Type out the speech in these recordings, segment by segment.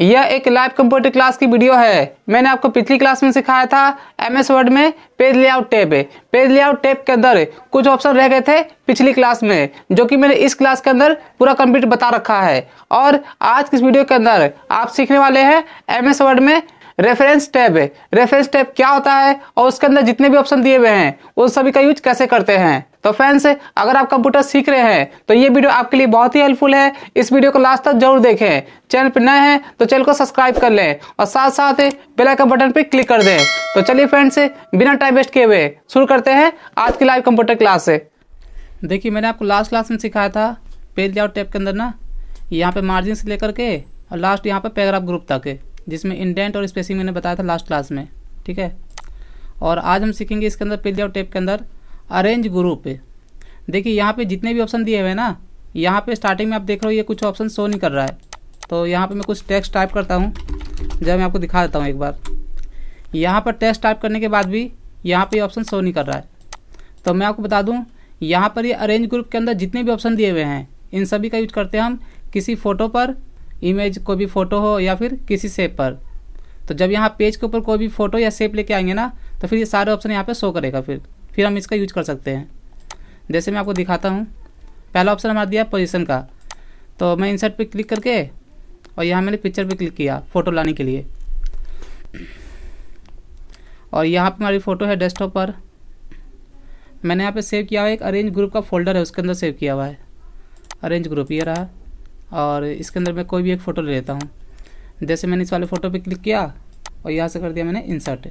यह एक live computer class की वीडियो है मैंने आपको पिछली क्लास में सिखाया था एम एस वर्ड में page layout tab page layout tab के अंदर कुछ ऑप्शन रह गए थे पिछली क्लास में जो कि मैंने इस क्लास के अंदर पूरा कंप्लीट बता रखा है और आज की इस वीडियो के अंदर आप सीखने वाले हैं एम एस वर्ड में रेफरेंस टैब रेफरेंस टैब क्या होता है और उसके अंदर जितने भी ऑप्शन दिए हुए हैं उन सभी का यूज कैसे करते हैं तो फ्रेंड्स अगर आप कंप्यूटर सीख रहे हैं तो ये वीडियो आपके लिए बहुत ही हेल्पफुल है इस वीडियो को लास्ट तक जरूर देखें चैनल पर नए हैं तो चैनल को सब्सक्राइब कर लें और साथ साथ बेल आइकन बटन पर क्लिक कर दें तो चलिए फ्रेंड्स बिना टाइम वेस्ट किए हुए शुरू करते हैं आज की लाइव कंप्यूटर क्लास से देखिए मैंने आपको लास्ट क्लास में सिखाया था पेज लेआउट टैप के अंदर ना यहाँ पे मार्जिन से लेकर के और लास्ट यहाँ पे पैराग्राफ ग्रुप तक जिसमें इंडेंट और स्पेसिंग मैंने बताया था लास्ट क्लास में ठीक है और आज हम सीखेंगे इसके अंदर पेज लेआउट टैप के अंदर अरेंज ग्रुप देखिए यहाँ पे जितने भी ऑप्शन दिए हुए हैं ना यहाँ पे स्टार्टिंग में आप देख रहे हो ये कुछ ऑप्शन शो नहीं कर रहा है तो यहाँ पे मैं कुछ टेक्स्ट टाइप करता हूँ जब मैं आपको दिखा देता हूँ एक बार यहाँ पर टेक्स्ट टाइप करने के बाद भी यहाँ पर ऑप्शन शो नहीं कर रहा है तो मैं आपको बता दूँ यहाँ पर ये अरेंज ग्रुप के अंदर जितने भी ऑप्शन दिए हुए हैं इन सभी का यूज करते हैं हम किसी फ़ोटो पर इमेज कोई भी फ़ोटो हो या फिर किसी सेप पर तो जब यहाँ पेज के ऊपर कोई भी फ़ोटो या सेप लेके आएंगे ना तो फिर ये सारे ऑप्शन यहाँ पे शो करेगा फिर फिर हम इसका यूज कर सकते हैं जैसे मैं आपको दिखाता हूँ पहला ऑप्शन हमारा दिया पोजिशन का तो मैं इंसर्ट पर क्लिक करके और यहाँ मैंने पिक्चर पर क्लिक किया फ़ोटो लाने के लिए और यहाँ पर हमारी फ़ोटो है डेस्कटॉप पर मैंने यहाँ पे सेव किया हुआ एक अरेंज ग्रुप का फोल्डर है उसके अंदर सेव किया हुआ है अरेंज ग्रुप ये रहा और इसके अंदर मैं कोई भी एक फ़ोटो ले लेता हूँ जैसे मैंने इस वाले फ़ोटो पे क्लिक किया और यहाँ से कर दिया मैंने इंसर्ट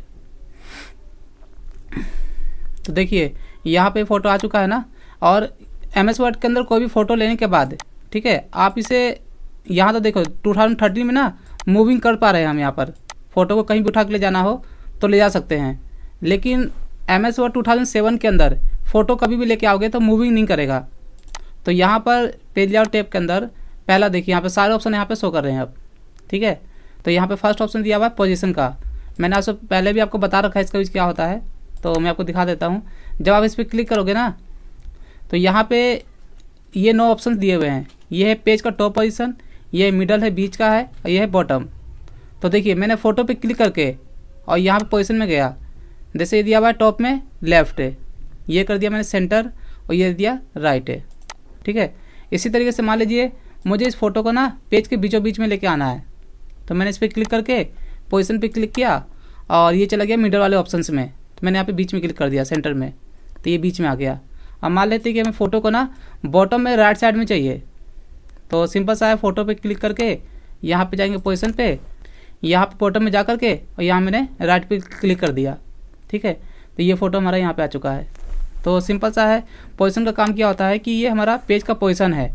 तो देखिए यहाँ पे फ़ोटो आ चुका है ना और एम एस वर्ड के अंदर कोई भी फ़ोटो लेने के बाद ठीक है आप इसे यहाँ तो देखो टू थाउजेंड थर्टीन में ना मूविंग कर पा रहे हैं हम यहाँ पर फ़ोटो को कहीं भी उठा के ले जाना हो तो ले जा सकते हैं लेकिन M S Word two thousand seven के अंदर फ़ोटो कभी भी लेके आओगे तो मूविंग नहीं करेगा तो यहाँ पर पेज लेआउट टेप के अंदर पहला देखिए यहाँ पर सारे ऑप्शन यहाँ पर शो कर रहे हैं आप ठीक है तो यहाँ पर फर्स्ट ऑप्शन दिया हुआ है पोजिशन का मैंने आपसे पहले भी आपको बता रखा है इसका यूज़ क्या होता है तो मैं आपको दिखा देता हूँ जब आप इस पर क्लिक करोगे ना तो यहाँ पे ये नौ ऑप्शन दिए हुए हैं ये है पेज का टॉप पोजिशन ये मिडल है बीच का है और ये है बॉटम तो देखिए मैंने फ़ोटो पे क्लिक करके और यहाँ पे पोजिशन में गया जैसे ये दिया हुआ है टॉप में लेफ्ट है ये कर दिया मैंने सेंटर और ये दिया राइट है ठीक है इसी तरीके से मान लीजिए मुझे इस फोटो को ना पेज के बीचों बीच में लेके आना है तो मैंने इस पर क्लिक करके पोजिशन पर क्लिक किया और ये चला गया मिडल वाले ऑप्शन में मैंने यहाँ पे बीच में क्लिक कर दिया सेंटर में तो ये बीच में आ गया अब मान लेते हैं कि हमें फ़ोटो को ना बॉटम में राइट साइड में चाहिए तो सिंपल सा है फ़ोटो पे क्लिक करके यहाँ पे जाएंगे पोजीशन पे यहाँ पे बॉटम में जा करके और यहाँ मैंने राइट पे क्लिक कर दिया ठीक है तो ये फ़ोटो हमारा यहाँ पर आ चुका है तो सिंपल सा है पोजिशन का काम क्या होता है कि ये हमारा पेज का पोजिशन है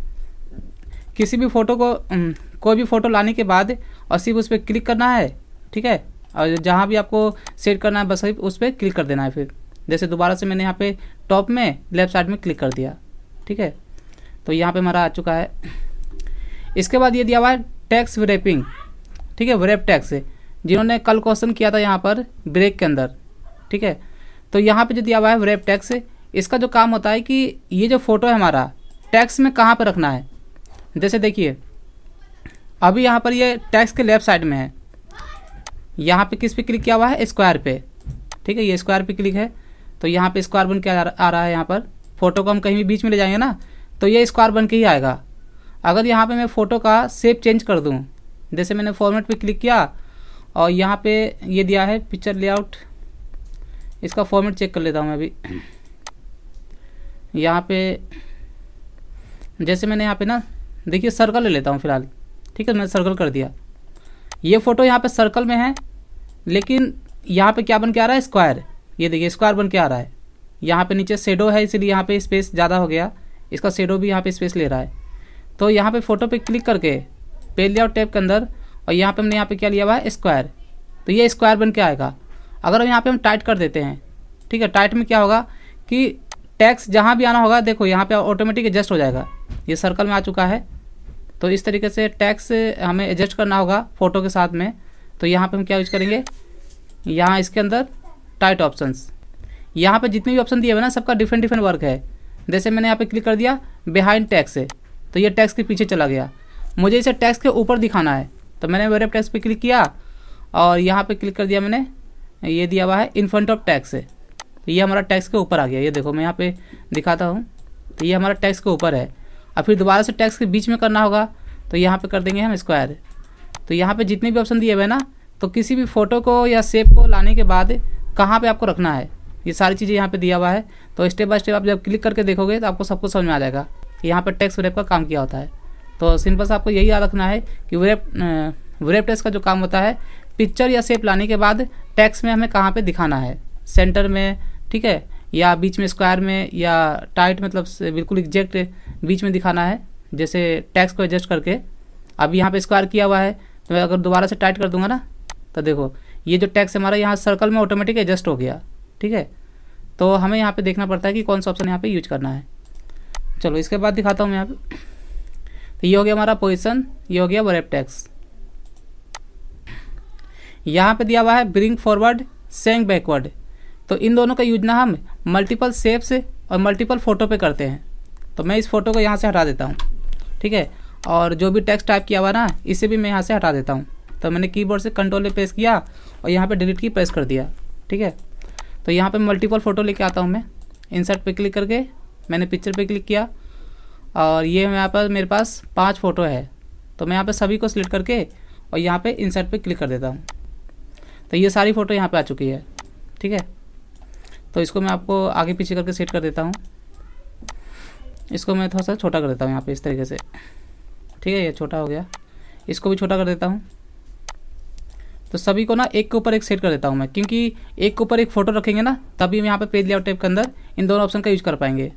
किसी भी फ़ोटो को हम्म, कोई भी फ़ोटो लाने के बाद और सिर्फ उस पर क्लिक करना है ठीक है और जहाँ भी आपको सेट करना है बस उस पर क्लिक कर देना है फिर जैसे दोबारा से मैंने यहाँ पे टॉप में लेफ्ट साइड में क्लिक कर दिया ठीक है तो यहाँ पे हमारा आ चुका है इसके बाद ये दिया हुआ है टैक्स व्रेपिंग ठीक है व्रेप टैक्स जिन्होंने कल क्वेश्चन किया था यहाँ पर ब्रेक के अंदर ठीक है तो यहाँ पर जो दिया हुआ है व्रेप टैक्स इसका जो काम होता है कि ये जो फ़ोटो है हमारा टैक्स में कहाँ पर रखना है जैसे देखिए अभी यहाँ पर ये टैक्स के लेफ्ट साइड में है यहाँ पे किस पे क्लिक किया हुआ है स्क्वायर पे ठीक है ये स्क्वायर पे क्लिक है तो यहाँ पे स्क्वायर बन के आ रहा है यहाँ पर फोटो को हम कहीं भी बीच में ले जाएंगे ना तो ये स्क्वायर बन के ही आएगा अगर यहाँ पे मैं फ़ोटो का सेप चेंज कर दूँ जैसे मैंने फॉर्मेट पे क्लिक किया और यहाँ पे ये दिया है पिक्चर लेआउट इसका फॉर्मेट चेक कर लेता हूँ मैं अभी यहाँ पे जैसे मैंने यहाँ पे ना देखिए सर्कल ले लेता हूँ फिलहाल ठीक है मैंने सर्कल कर दिया ये फ़ोटो यहाँ पे सर्कल में है लेकिन यहाँ पे क्या बन के आ रहा है स्क्वायर ये देखिए स्क्वायर बन के आ रहा है यहाँ पे नीचे सेडो है इसलिए यहाँ पे स्पेस ज़्यादा हो गया इसका शेडो भी यहाँ पे स्पेस ले रहा है तो यहाँ पे फोटो पे क्लिक करके लिया लेआउट टैप के अंदर और यहाँ पे हमने यहाँ पे क्या लिया हुआ है स्क्वायर तो ये स्क्वायर बन के आएगा अगर यहाँ पर हम टाइट कर देते हैं ठीक है टाइट में क्या होगा कि टैक्स जहाँ भी आना होगा देखो यहाँ पर ऑटोमेटिक एडजस्ट हो जाएगा ये सर्कल में आ चुका है तो इस तरीके से टैक्स हमें एडजस्ट करना होगा फ़ोटो के साथ में तो यहाँ पे हम क्या यूज करेंगे यहाँ इसके अंदर टाइट ऑप्शंस यहाँ पे जितने भी ऑप्शन दिए हुए ना सबका डिफरेंट डिफरेंट वर्क है जैसे मैंने यहाँ पे क्लिक कर दिया बिहाइंड टैक्स है तो ये टैक्स के पीछे चला गया मुझे इसे टैक्स के ऊपर दिखाना है तो मैंने वेरेप टैक्स पर क्लिक किया और यहाँ पर क्लिक कर दिया मैंने ये दिया हुआ है इन फ्रंट ऑफ टैक्स है तो ये हमारा टैक्स के ऊपर आ गया ये देखो मैं यहाँ पे दिखाता हूँ तो ये हमारा टैक्स के ऊपर है और फिर दोबारा से टैक्स के बीच में करना होगा तो यहाँ पे कर देंगे हम स्क्वायर तो यहाँ पे जितने भी ऑप्शन दिए हुए हैं ना तो किसी भी फ़ोटो को या सेप को लाने के बाद कहाँ पे आपको रखना है ये सारी चीज़ें यहाँ पे दिया हुआ है तो स्टेप बाय स्टेप आप जब क्लिक करके देखोगे तो आपको सब कुछ समझ में आ जाएगा कि यहाँ पर टैक्स वेप का काम किया होता है तो सिंपल से आपको यही याद रखना है कि वेब वेब टेक्स का जो काम होता है पिक्चर या सेप लाने के बाद टैक्स में हमें कहाँ पर दिखाना है सेंटर में ठीक है या बीच में स्क्वायर में या टाइट मतलब बिल्कुल एग्जैक्ट बीच में दिखाना है जैसे टैक्स को एडजस्ट करके अब यहाँ पे स्क्वायर किया हुआ है तो मैं अगर दोबारा से टाइट कर दूंगा ना तो देखो ये जो टैक्स हमारा यहाँ सर्कल में ऑटोमेटिक एडजस्ट हो गया ठीक है तो हमें यहाँ पे देखना पड़ता है कि कौन सा ऑप्शन यहाँ पे यूज करना है चलो इसके बाद दिखाता हूँ मैं यहाँ पे तो ये हो गया हमारा पोजिशन ये हो गया वरेप टैक्स यहाँ पे दिया हुआ है ब्रिंग फॉरवर्ड सेंग बैकवर्ड तो इन दोनों का यूजना हम मल्टीपल सेप्स और मल्टीपल फ़ोटो पे करते हैं तो मैं इस फोटो को यहाँ से हटा देता हूँ ठीक है और जो भी टेक्स्ट टाइप किया हुआ ना इसे भी मैं यहाँ से हटा देता हूँ तो मैंने कीबोर्ड से कंट्रोल पे प्रेस किया और यहाँ पे डिलीट की प्रेस कर दिया ठीक है तो यहाँ पे मल्टीपल फ़ोटो लेके आता हूँ मैं इंसर्ट पे क्लिक करके मैंने पिक्चर पे क्लिक किया और ये यहाँ पर मेरे पास पाँच फ़ोटो है तो मैं यहाँ पर सभी को सिलेक्ट करके और यहाँ पर इंसर्ट पर क्लिक कर देता हूँ तो ये सारी फ़ोटो यहाँ पर आ चुकी है ठीक है तो इसको मैं आपको आगे पीछे करके सेट कर देता हूँ इसको मैं थोड़ा सा छोटा कर देता हूँ यहाँ पे इस तरीके से ठीक है ये छोटा हो गया इसको भी छोटा कर देता हूँ तो सभी को ना एक के ऊपर एक सेट कर देता हूँ मैं क्योंकि एक के ऊपर एक फ़ोटो रखेंगे ना तभी हम यहाँ पे पेज लेआउट टाइप के अंदर इन दोनों ऑप्शन का यूज़ कर पाएंगे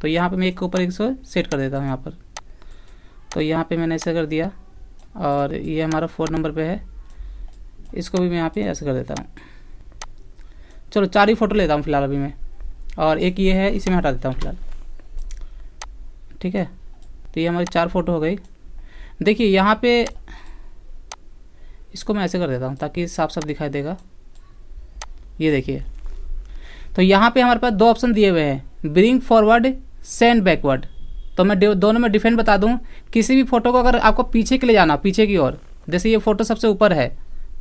तो यहाँ पे मैं एक के ऊपर एक सो सेट कर देता हूँ यहाँ पर तो यहाँ पे मैंने ऐसा कर दिया और ये हमारा फोन नंबर पे है इसको भी मैं यहाँ पर ऐसे कर देता हूँ चलो चार ही फ़ोटो लेता हूँ फ़िलहाल अभी मैं और एक ये है इसे मैं हटा देता हूँ फ़िलहाल ठीक है तो ये हमारी चार फ़ोटो हो गई देखिए यहाँ पे इसको मैं ऐसे कर देता हूँ ताकि साफ साफ दिखाई देगा ये देखिए तो यहाँ पे हमारे पास दो ऑप्शन दिए हुए हैं ब्रिंग फॉरवर्ड सेंड बैकवर्ड तो मैं दोनों में डिफेंट बता दूँ किसी भी फ़ोटो को अगर आपको पीछे के लिए जाना पीछे की ओर जैसे ये फ़ोटो सबसे ऊपर है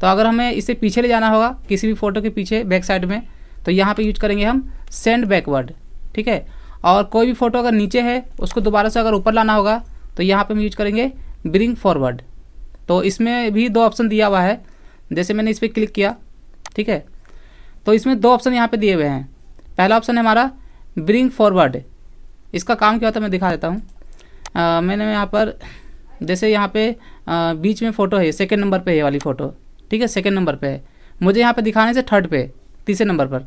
तो अगर हमें इसे पीछे ले जाना होगा किसी भी फ़ोटो के पीछे बैक साइड में तो यहाँ पे यूज करेंगे हम सेंड बैकवर्ड ठीक है और कोई भी फोटो अगर नीचे है उसको दोबारा से अगर ऊपर लाना होगा तो यहाँ पे हम यूज करेंगे ब्रिंग फॉरवर्ड तो इसमें भी दो ऑप्शन दिया हुआ है जैसे मैंने इस पर क्लिक किया ठीक है तो इसमें दो ऑप्शन यहाँ पे दिए हुए हैं पहला ऑप्शन है हमारा ब्रिंग फॉरवर्ड इसका काम क्या होता है मैं दिखा देता हूँ मैंने यहाँ पर जैसे यहाँ पे आ, बीच में फ़ोटो है सेकेंड नंबर पे है वाली फ़ोटो ठीक है सेकेंड नंबर पे है मुझे यहाँ पे दिखाने से थर्ड पे तीसरे नंबर पर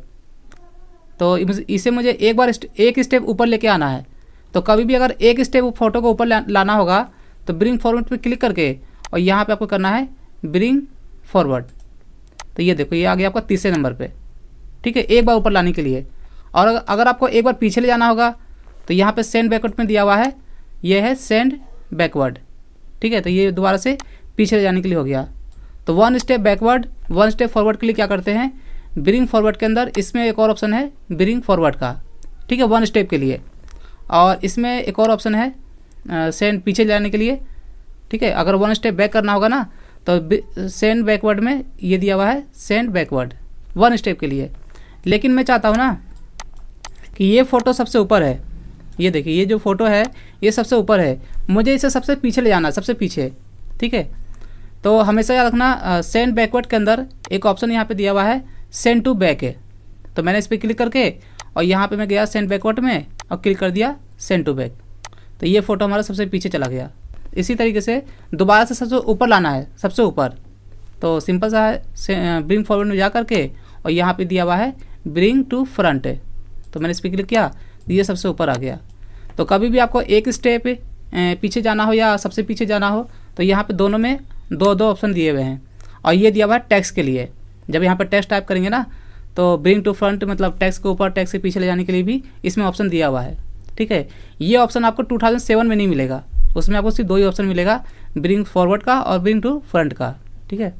तो इसे मुझे एक बार एक स्टेप ऊपर लेके आना है तो कभी भी अगर एक स्टेप फोटो को ऊपर लाना होगा तो ब्रिंग फॉरवर्ड पे क्लिक करके और यहाँ पे आपको करना है ब्रिंग फॉरवर्ड तो ये देखो ये आ गया आपका तीसरे नंबर पे ठीक है एक बार ऊपर लाने के लिए और अगर आपको एक बार पीछे ले जाना होगा तो यहाँ पे सेंड बैकवर्ड में दिया हुआ है ये है सेंड बैकवर्ड ठीक है तो ये दोबारा से पीछे ले जाने के लिए हो गया तो one step backward one step forward के लिए क्या करते हैं ब्रिंग फॉरवर्ड के अंदर इसमें एक और ऑप्शन है ब्रिंग फॉरवर्ड का ठीक है वन स्टेप के लिए और इसमें एक और ऑप्शन है सेंड पीछे जाने के लिए ठीक है अगर वन स्टेप बैक करना होगा ना तो सेंड बैकवर्ड में ये दिया हुआ है सेंड बैकवर्ड वन स्टेप के लिए लेकिन मैं चाहता हूँ ना कि ये फ़ोटो सबसे ऊपर है ये देखिए ये जो फ़ोटो है ये सबसे ऊपर है मुझे इसे सबसे पीछे ले जाना सबसे पीछे ठीक है तो हमेशा याद रखना सेंड बैकवर्ड के अंदर एक ऑप्शन यहाँ पे दिया हुआ है सेंड टू बैक है तो मैंने इस पर क्लिक करके और यहाँ पे मैं गया सेंड बैकवर्ड में और क्लिक कर दिया सेंड टू बैक तो ये फ़ोटो हमारा सबसे पीछे चला गया इसी तरीके से दोबारा से सबसे ऊपर लाना है सबसे ऊपर तो सिंपल सा है ब्रिंग फॉरवर्ड में जा करके और यहाँ पे दिया हुआ है ब्रिंग टू फ्रंट तो मैंने इस पर क्लिक किया तो ये सबसे ऊपर आ गया तो कभी भी आपको एक स्टेप पीछे जाना हो या सबसे पीछे जाना हो तो यहाँ पर दोनों में दो दो ऑप्शन दिए हुए हैं और ये दिया हुआ है टैक्स के लिए जब यहाँ पर टैक्स टाइप करेंगे ना तो ब्रिंग टू फ्रंट मतलब टैक्स के ऊपर टैक्स के पीछे ले जाने के लिए भी इसमें ऑप्शन दिया हुआ है ठीक है ये ऑप्शन आपको 2007 में नहीं मिलेगा उसमें आपको सिर्फ दो ही ऑप्शन मिलेगा ब्रिंग फॉरवर्ड का और ब्रिंग टू फ्रंट का ठीक है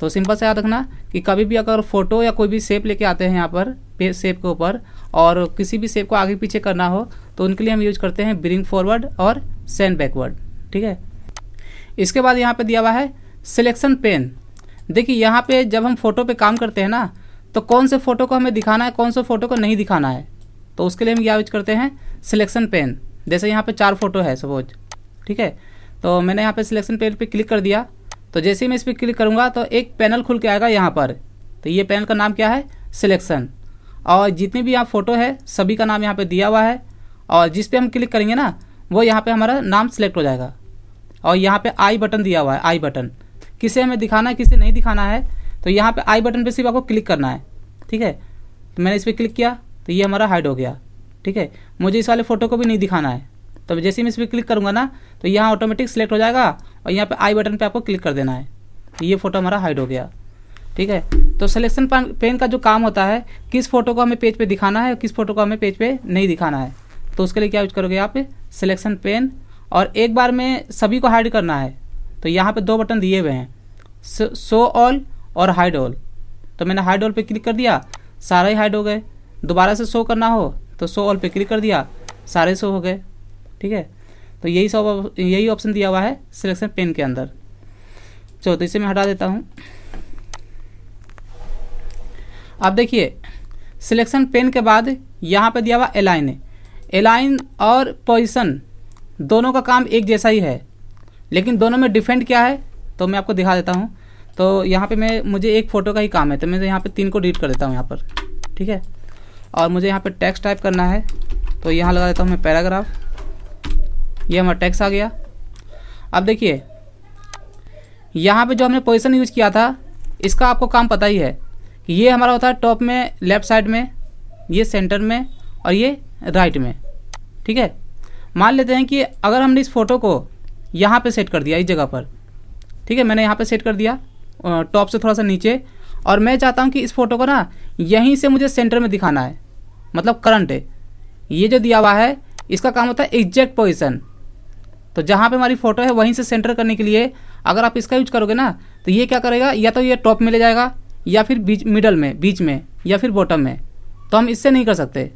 तो सिंपल से याद रखना कि कभी भी अगर फोटो या कोई भी शेप लेके आते हैं यहाँ पर शेप के ऊपर और किसी भी शेप को आगे पीछे करना हो तो उनके लिए हम यूज करते हैं ब्रिंग फॉरवर्ड और सेंड बैकवर्ड ठीक है इसके बाद यहाँ पे दिया हुआ है सिलेक्शन पेन देखिए यहाँ पे जब हम फोटो पे काम करते हैं ना तो कौन से फ़ोटो को हमें दिखाना है कौन से फ़ोटो को नहीं दिखाना है तो उसके लिए हम क्या यूज करते हैं सिलेक्शन पेन जैसे यहाँ पे चार फोटो है सपोज ठीक है तो मैंने यहाँ पे सिलेक्शन पेन पे क्लिक कर दिया तो जैसे ही मैं इस पर क्लिक करूँगा तो एक पैनल खुल के आएगा यहाँ पर तो ये पैनल का नाम क्या है सिलेक्शन और जितने भी यहाँ फ़ोटो है सभी का नाम यहाँ पर दिया हुआ है और जिस पर हम क्लिक करेंगे ना वो यहाँ पर हमारा नाम सेलेक्ट हो जाएगा और यहाँ पर आई बटन दिया हुआ है आई बटन किसे हमें दिखाना है किसे नहीं दिखाना है तो यहाँ पे आई बटन पे सिर्फ आपको क्लिक करना है ठीक है तो मैंने इस पर क्लिक किया तो ये हमारा हाइड हो गया ठीक है मुझे इस वाले फ़ोटो को भी नहीं दिखाना है तो जैसे ही मैं इस पर क्लिक करूँगा ना तो यहाँ ऑटोमेटिक सेलेक्ट हो जाएगा और यहाँ पर आई बटन पर आपको क्लिक कर देना है तो ये फ़ोटो हमारा हाइड हो गया ठीक है तो सिलेक्शन पेन का जो काम होता है किस फ़ोटो को हमें पेज पर दिखाना है किस फ़ोटो को हमें पेज पर नहीं दिखाना है तो उसके लिए क्या यूज करोगे आप सिलेक्शन पेन और एक बार में सभी को हाइड करना है तो यहाँ पे दो बटन दिए हुए हैं सो ऑल और हाइड ऑल तो मैंने हाइड ऑल पे क्लिक कर दिया सारे ही हाइड हो गए दोबारा से शो करना हो तो शो ऑल पे क्लिक कर दिया सारे शो हो गए ठीक है तो यही सब यही ऑप्शन दिया हुआ है सिलेक्शन पेन के अंदर चलो तो इसे मैं हटा देता हूँ अब देखिए सिलेक्शन पेन के बाद यहाँ पे दिया हुआ एलाइन एलाइन और पोजिशन दोनों का काम एक जैसा ही है लेकिन दोनों में डिफेंड क्या है तो मैं आपको दिखा देता हूँ तो यहाँ पे मैं मुझे एक फ़ोटो का ही काम है तो मैं यहाँ पे तीन को डिलीट कर देता हूँ यहाँ पर ठीक है और मुझे यहाँ पे टैक्स टाइप करना है तो यहाँ लगा देता हूँ मैं पैराग्राफ ये हमारा टैक्स आ गया अब देखिए यहाँ पर जो हमने पोजिशन यूज किया था इसका आपको काम पता ही है कि ये हमारा होता है टॉप में लेफ़्ट साइड में ये सेंटर में और ये राइट में ठीक है मान लेते हैं कि अगर हमने इस फोटो को यहाँ पे सेट कर दिया इस जगह पर ठीक है मैंने यहाँ पर सेट कर दिया टॉप से थोड़ा सा नीचे और मैं चाहता हूँ कि इस फोटो को ना यहीं से मुझे सेंटर में दिखाना है मतलब करंट है ये जो दिया हुआ है इसका काम होता है एग्जैक्ट पोजिशन तो जहाँ पे हमारी फ़ोटो है वहीं से सेंटर करने के लिए अगर आप इसका यूज करोगे ना तो ये क्या करेगा या तो ये टॉप में ले जाएगा या फिर बीच मिडल में बीच में या फिर बॉटम में तो हम इससे नहीं कर सकते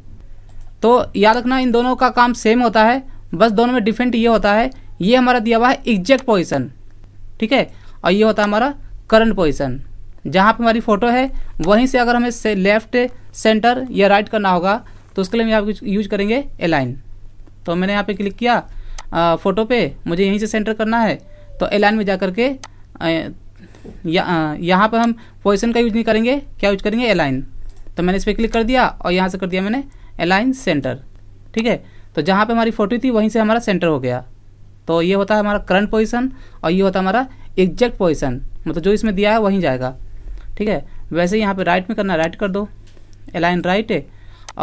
तो याद रखना इन दोनों का काम सेम होता है बस दोनों में डिफरेंट ये होता है ये हमारा दिया हुआ है एग्जैक्ट पोजिशन ठीक है और ये होता है हमारा करंट पोजिशन जहाँ पर हमारी फ़ोटो है वहीं से अगर हमें से लेफ्ट सेंटर या राइट करना होगा तो उसके लिए हम यहाँ यूज करेंगे एलाइन तो मैंने यहाँ पे क्लिक किया आ, फोटो पे मुझे यहीं से सेंटर करना है तो एलाइन में जा करके यहाँ पर हम पोजिशन का यूज नहीं करेंगे क्या यूज करेंगे एलाइन तो मैंने इस पर क्लिक कर दिया और यहाँ से कर दिया मैंने एलाइन सेंटर ठीक है तो जहाँ पर हमारी फ़ोटो थी वहीं से हमारा सेंटर हो गया तो ये होता है हमारा करंट पोजिशन और ये होता है हमारा एग्जैक्ट पोजिशन मतलब जो इसमें दिया है वहीं जाएगा ठीक है वैसे यहाँ पर राइट में करना है राइट कर दो अलाइन राइट है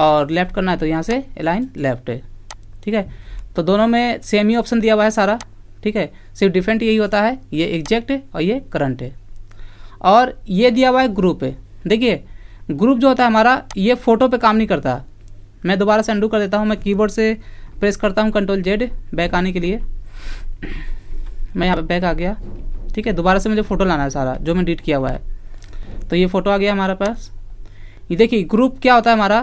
और लेफ़्ट करना है तो यहाँ से अलाइन लेफ़्ट है ठीक है तो दोनों में सेम ही ऑप्शन दिया हुआ है सारा ठीक है सिर्फ डिफरेंट यही होता है ये एग्जैक्ट है और ये करंट है और ये दिया हुआ है ग्रुप है देखिए ग्रुप जो होता है हमारा ये फ़ोटो पे काम नहीं करता मैं दोबारा से अंडू कर देता हूँ मैं कीबोर्ड से प्रेस करता हूँ कंट्रोल जेड बैक आने के लिए मैं यहाँ पे बैक आ गया ठीक है दोबारा से मुझे फ़ोटो लाना है सारा जो मैं डिलीट किया हुआ है तो ये फ़ोटो आ गया हमारे पास ये देखिए ग्रुप क्या होता है हमारा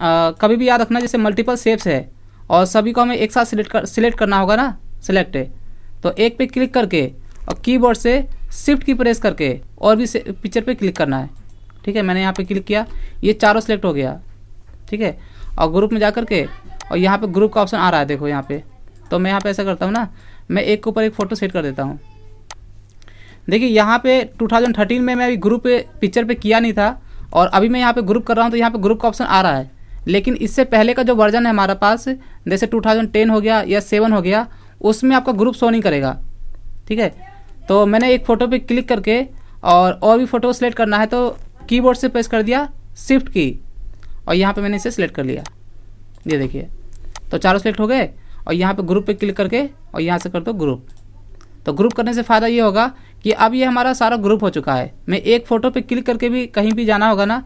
आ, कभी भी याद रखना जैसे मल्टीपल सेप्स है और सभी को हमें एक साथ सिलेक्ट कर सिलेक्ट करना होगा ना सिलेक्ट है तो एक पे क्लिक करके और कीबोर्ड से शिफ्ट की प्रेस करके और भी पिक्चर पे क्लिक करना है ठीक है मैंने यहाँ पे क्लिक किया ये चारों सेलेक्ट हो गया ठीक है और ग्रुप में जा करके और यहाँ पे ग्रुप का ऑप्शन आ रहा है देखो यहाँ पे तो मैं यहाँ पे ऐसा करता हूँ ना मैं एक के ऊपर एक फ़ोटो सेट कर देता हूँ देखिए यहाँ पे 2013 में मैं अभी ग्रुप पिक्चर पे किया नहीं था और अभी मैं यहाँ पे ग्रुप कर रहा हूँ तो यहाँ पे ग्रुप का ऑप्शन आ रहा है लेकिन इससे पहले का जो वर्जन है हमारे पास जैसे 2010 हो गया या सेवन हो गया उसमें आपका ग्रुप शो नहीं करेगा ठीक है तो मैंने एक फ़ोटो पर क्लिक करके और और भी फ़ोटो सेलेक्ट करना है तो कीबोर्ड से प्रेस कर दिया शिफ्ट की और यहाँ पर मैंने इसे सेलेक्ट कर लिया ये देखिए तो चारों सेलेक्ट हो गए और यहाँ पे ग्रुप पे क्लिक करके और यहाँ से कर दो ग्रुप तो ग्रुप करने से फ़ायदा ये होगा कि अब ये हमारा सारा ग्रुप हो चुका है मैं एक फ़ोटो पे क्लिक करके भी कहीं भी जाना होगा ना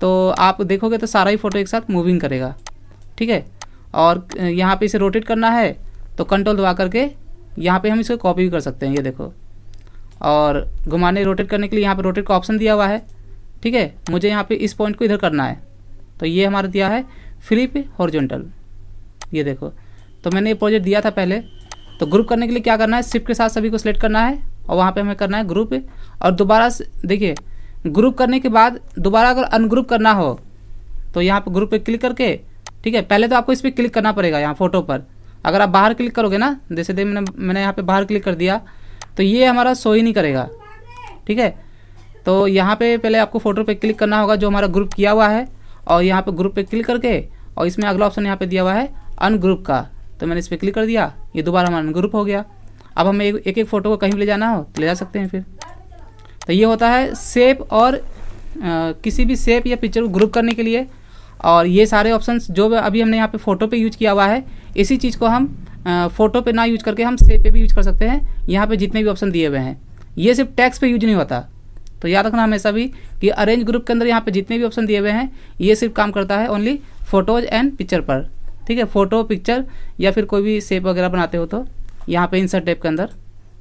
तो आप देखोगे तो सारा ही फ़ोटो एक साथ मूविंग करेगा ठीक है और यहाँ पे इसे रोटेट करना है तो कंट्रोल दबा करके यहाँ पर हम इसको कॉपी भी कर सकते हैं ये देखो और घुमाने रोटेट करने के लिए यहाँ पर रोटेट का ऑप्शन दिया हुआ है ठीक है मुझे यहाँ पर इस पॉइंट को इधर करना है तो ये हमारा दिया है फ्लिप हॉर्जेंटल ये देखो तो मैंने ये प्रोजेक्ट दिया था पहले तो ग्रुप करने के लिए क्या करना है शिफ्ट के साथ सभी को सिलेक्ट करना है और वहाँ पे हमें करना है ग्रुप और दोबारा देखिए ग्रुप करने के बाद दोबारा अगर अनग्रुप करना हो तो यहाँ पर ग्रुप पे क्लिक करके ठीक है पहले तो आपको इस पर क्लिक करना पड़ेगा यहाँ फोटो पर अगर आप बाहर क्लिक करोगे ना जैसे देखिए मैंने मैंने यहाँ पर बाहर क्लिक कर दिया तो ये हमारा शो ही नहीं करेगा ठीक है तो यहाँ पे पहले आपको फ़ोटो पे क्लिक करना होगा जो हमारा ग्रुप किया हुआ है और यहाँ पे ग्रुप पे क्लिक करके और इसमें अगला ऑप्शन यहाँ पे दिया हुआ है अनग्रुप का तो मैंने इस पर क्लिक कर दिया ये दोबारा हमारा ग्रुप हो गया अब हमें एक एक फ़ोटो को कहीं ले जाना हो तो ले जा सकते हैं फिर तो ये होता है सेप और आ, किसी भी सेप या पिक्चर को ग्रुप करने के लिए और ये सारे ऑप्शन जो अभी हमने यहाँ पर फ़ोटो पर यूज किया हुआ है इसी चीज़ को हम फ़ोटो पर ना यूज करके हम सेप पर भी यूज कर सकते हैं यहाँ पर जितने भी ऑप्शन दिए हुए हैं ये सिर्फ टैक्स पे यूज नहीं होता तो याद रखना हमेशा भी कि अरेंज ग्रुप के अंदर यहाँ पे जितने भी ऑप्शन दिए हुए हैं ये सिर्फ काम करता है ओनली फ़ोटोज़ एंड पिक्चर पर ठीक है फोटो पिक्चर या फिर कोई भी सेप वगैरह बनाते हो तो यहाँ पे इंसर्ट टेप के अंदर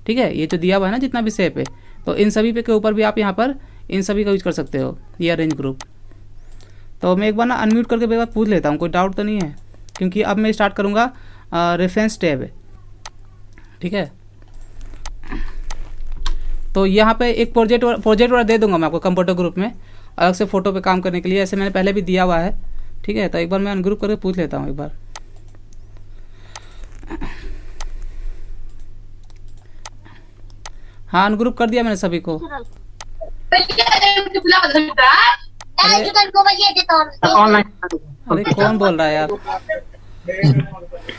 ठीक है ये जो दिया हुआ है ना जितना भी सेप है तो इन सभी पे के ऊपर भी आप यहाँ पर इन सभी का यूज कर सकते हो ये अरेंज ग्रुप तो मैं एक बार ना अनम्यूट करके एक बार पूछ लेता हूँ कोई डाउट तो नहीं है क्योंकि अब मैं स्टार्ट करूँगा रेफरेंस टैब ठीक है तो यहाँ पे एक प्रोजेक्ट प्रोजेक्ट वाला दे दूँगा मैं आपको कंप्यूटर ग्रुप में अलग से फ़ोटो पे काम करने के लिए ऐसे मैंने पहले भी दिया हुआ है ठीक है तो एक बार मैं अनग्रुप करके पूछ लेता हूँ एक बार हाँ अनग्रुप कर दिया मैंने सभी को अरे कौन बोल रहा है यार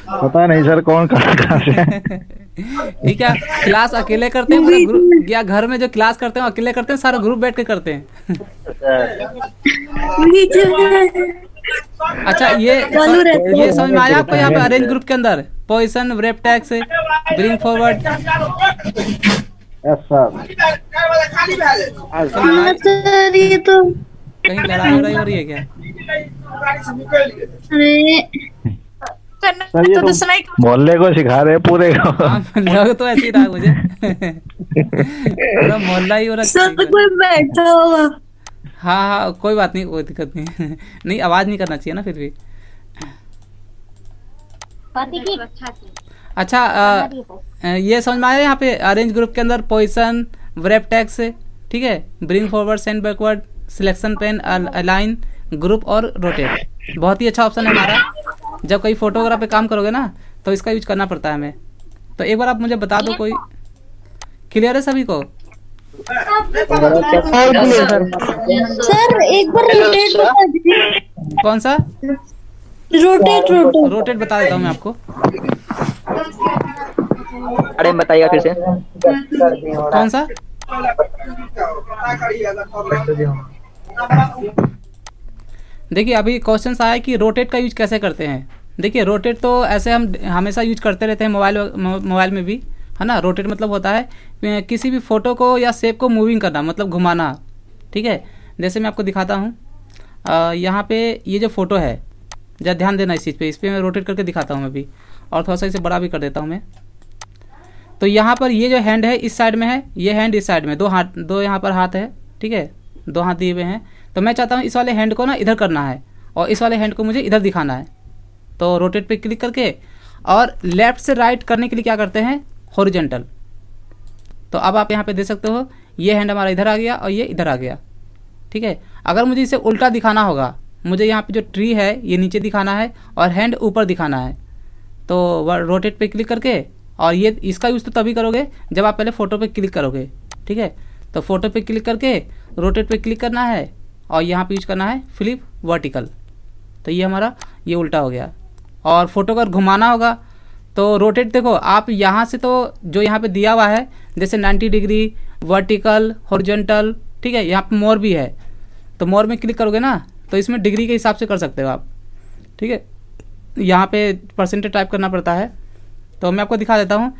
पता नहीं सर कौन ठीक है क्लास अकेले करते हैं ग्रुप या घर में जो क्लास करते हैं अकेले करते हैं सारा ग्रुप बैठ के करते हैं अच्छा ये ये समझ में आया आपको यहाँ पे अरेंज ग्रुप के अंदर position wrap text bring forward sir ये तो कहीं लड़ाई हो रही है क्या सर तो, तो मोहल्ले को सिखा रहे पूरे हाँ, लोग तो ऐसे ही रहा मुझे मोहल्ला ही हो रहा कोई बैठा होगा हाँ हाँ कोई बात नहीं कोई दिक्कत नहीं नहीं आवाज़ नहीं करना चाहिए ना फिर भी अच्छा आ, तो। ये समझ में आया यहाँ पे अरेंज ग्रुप के अंदर पोजिशन व्रेप टैक्स ठीक है bring forward send backward selection pane align group और रोटेट बहुत ही अच्छा ऑप्शन है हमारा जब कोई फोटोग्राफ पे काम करोगे ना तो इसका यूज करना पड़ता है हमें तो एक बार आप मुझे बता दो कोई क्लियर है सभी को सर एक बार रोटेट बता दीजिए कौन सा रोटेट रोटेट रोटेट बता देता हूँ मैं आपको अरे बताइएगा फिर से कौन सा देखिए अभी क्वेश्चन आया कि रोटेट का यूज कैसे करते हैं देखिए रोटेट तो ऐसे हम हमेशा यूज करते रहते हैं मोबाइल मोबाइल में भी है ना रोटेट मतलब होता है किसी भी फोटो को या सेप को मूविंग करना मतलब घुमाना ठीक है जैसे मैं आपको दिखाता हूँ यहाँ पे ये जो फोटो है जरा ध्यान देना इस चीज़ पे इस पर मैं रोटेट करके दिखाता हूँ मैं भी और थोड़ा सा इसे बड़ा भी कर देता हूँ मैं तो यहाँ पर ये जो हैंड है इस साइड में है ये हैंड इस साइड में दो हाथ दो यहाँ पर हाथ है ठीक है दो हाथ दिए हुए हैं तो मैं चाहता हूँ इस वाले हैंड को ना इधर करना है और इस वाले हैंड को मुझे इधर दिखाना है तो रोटेट पर क्लिक करके और लेफ्ट से राइट करने के लिए क्या करते हैं हॉरिजेंटल तो अब आप यहाँ पे दे सकते हो ये हैंड हमारा इधर आ गया और ये इधर आ गया ठीक है अगर मुझे इसे उल्टा दिखाना होगा मुझे यहाँ पे जो ट्री है ये नीचे दिखाना है और हैंड ऊपर दिखाना है तो वह रोटेट पे क्लिक करके और ये इसका यूज़ तो तभी करोगे जब आप पहले फ़ोटो पे क्लिक करोगे ठीक है तो फ़ोटो पे क्लिक करके रोटेट पे क्लिक करना है और यहाँ पे यूज करना है फ्लिप वर्टिकल तो ये हमारा ये उल्टा हो गया और फ़ोटो अगर घुमाना होगा तो रोटेट देखो आप यहाँ से तो जो यहाँ पे दिया हुआ है जैसे 90 डिग्री वर्टिकल हॉरिजॉन्टल ठीक है यहाँ पे मोर भी है तो मोर में क्लिक करोगे ना तो इसमें डिग्री के हिसाब से कर सकते हो आप ठीक है यहाँ पे परसेंटेज टाइप करना पड़ता है तो मैं आपको दिखा देता हूँ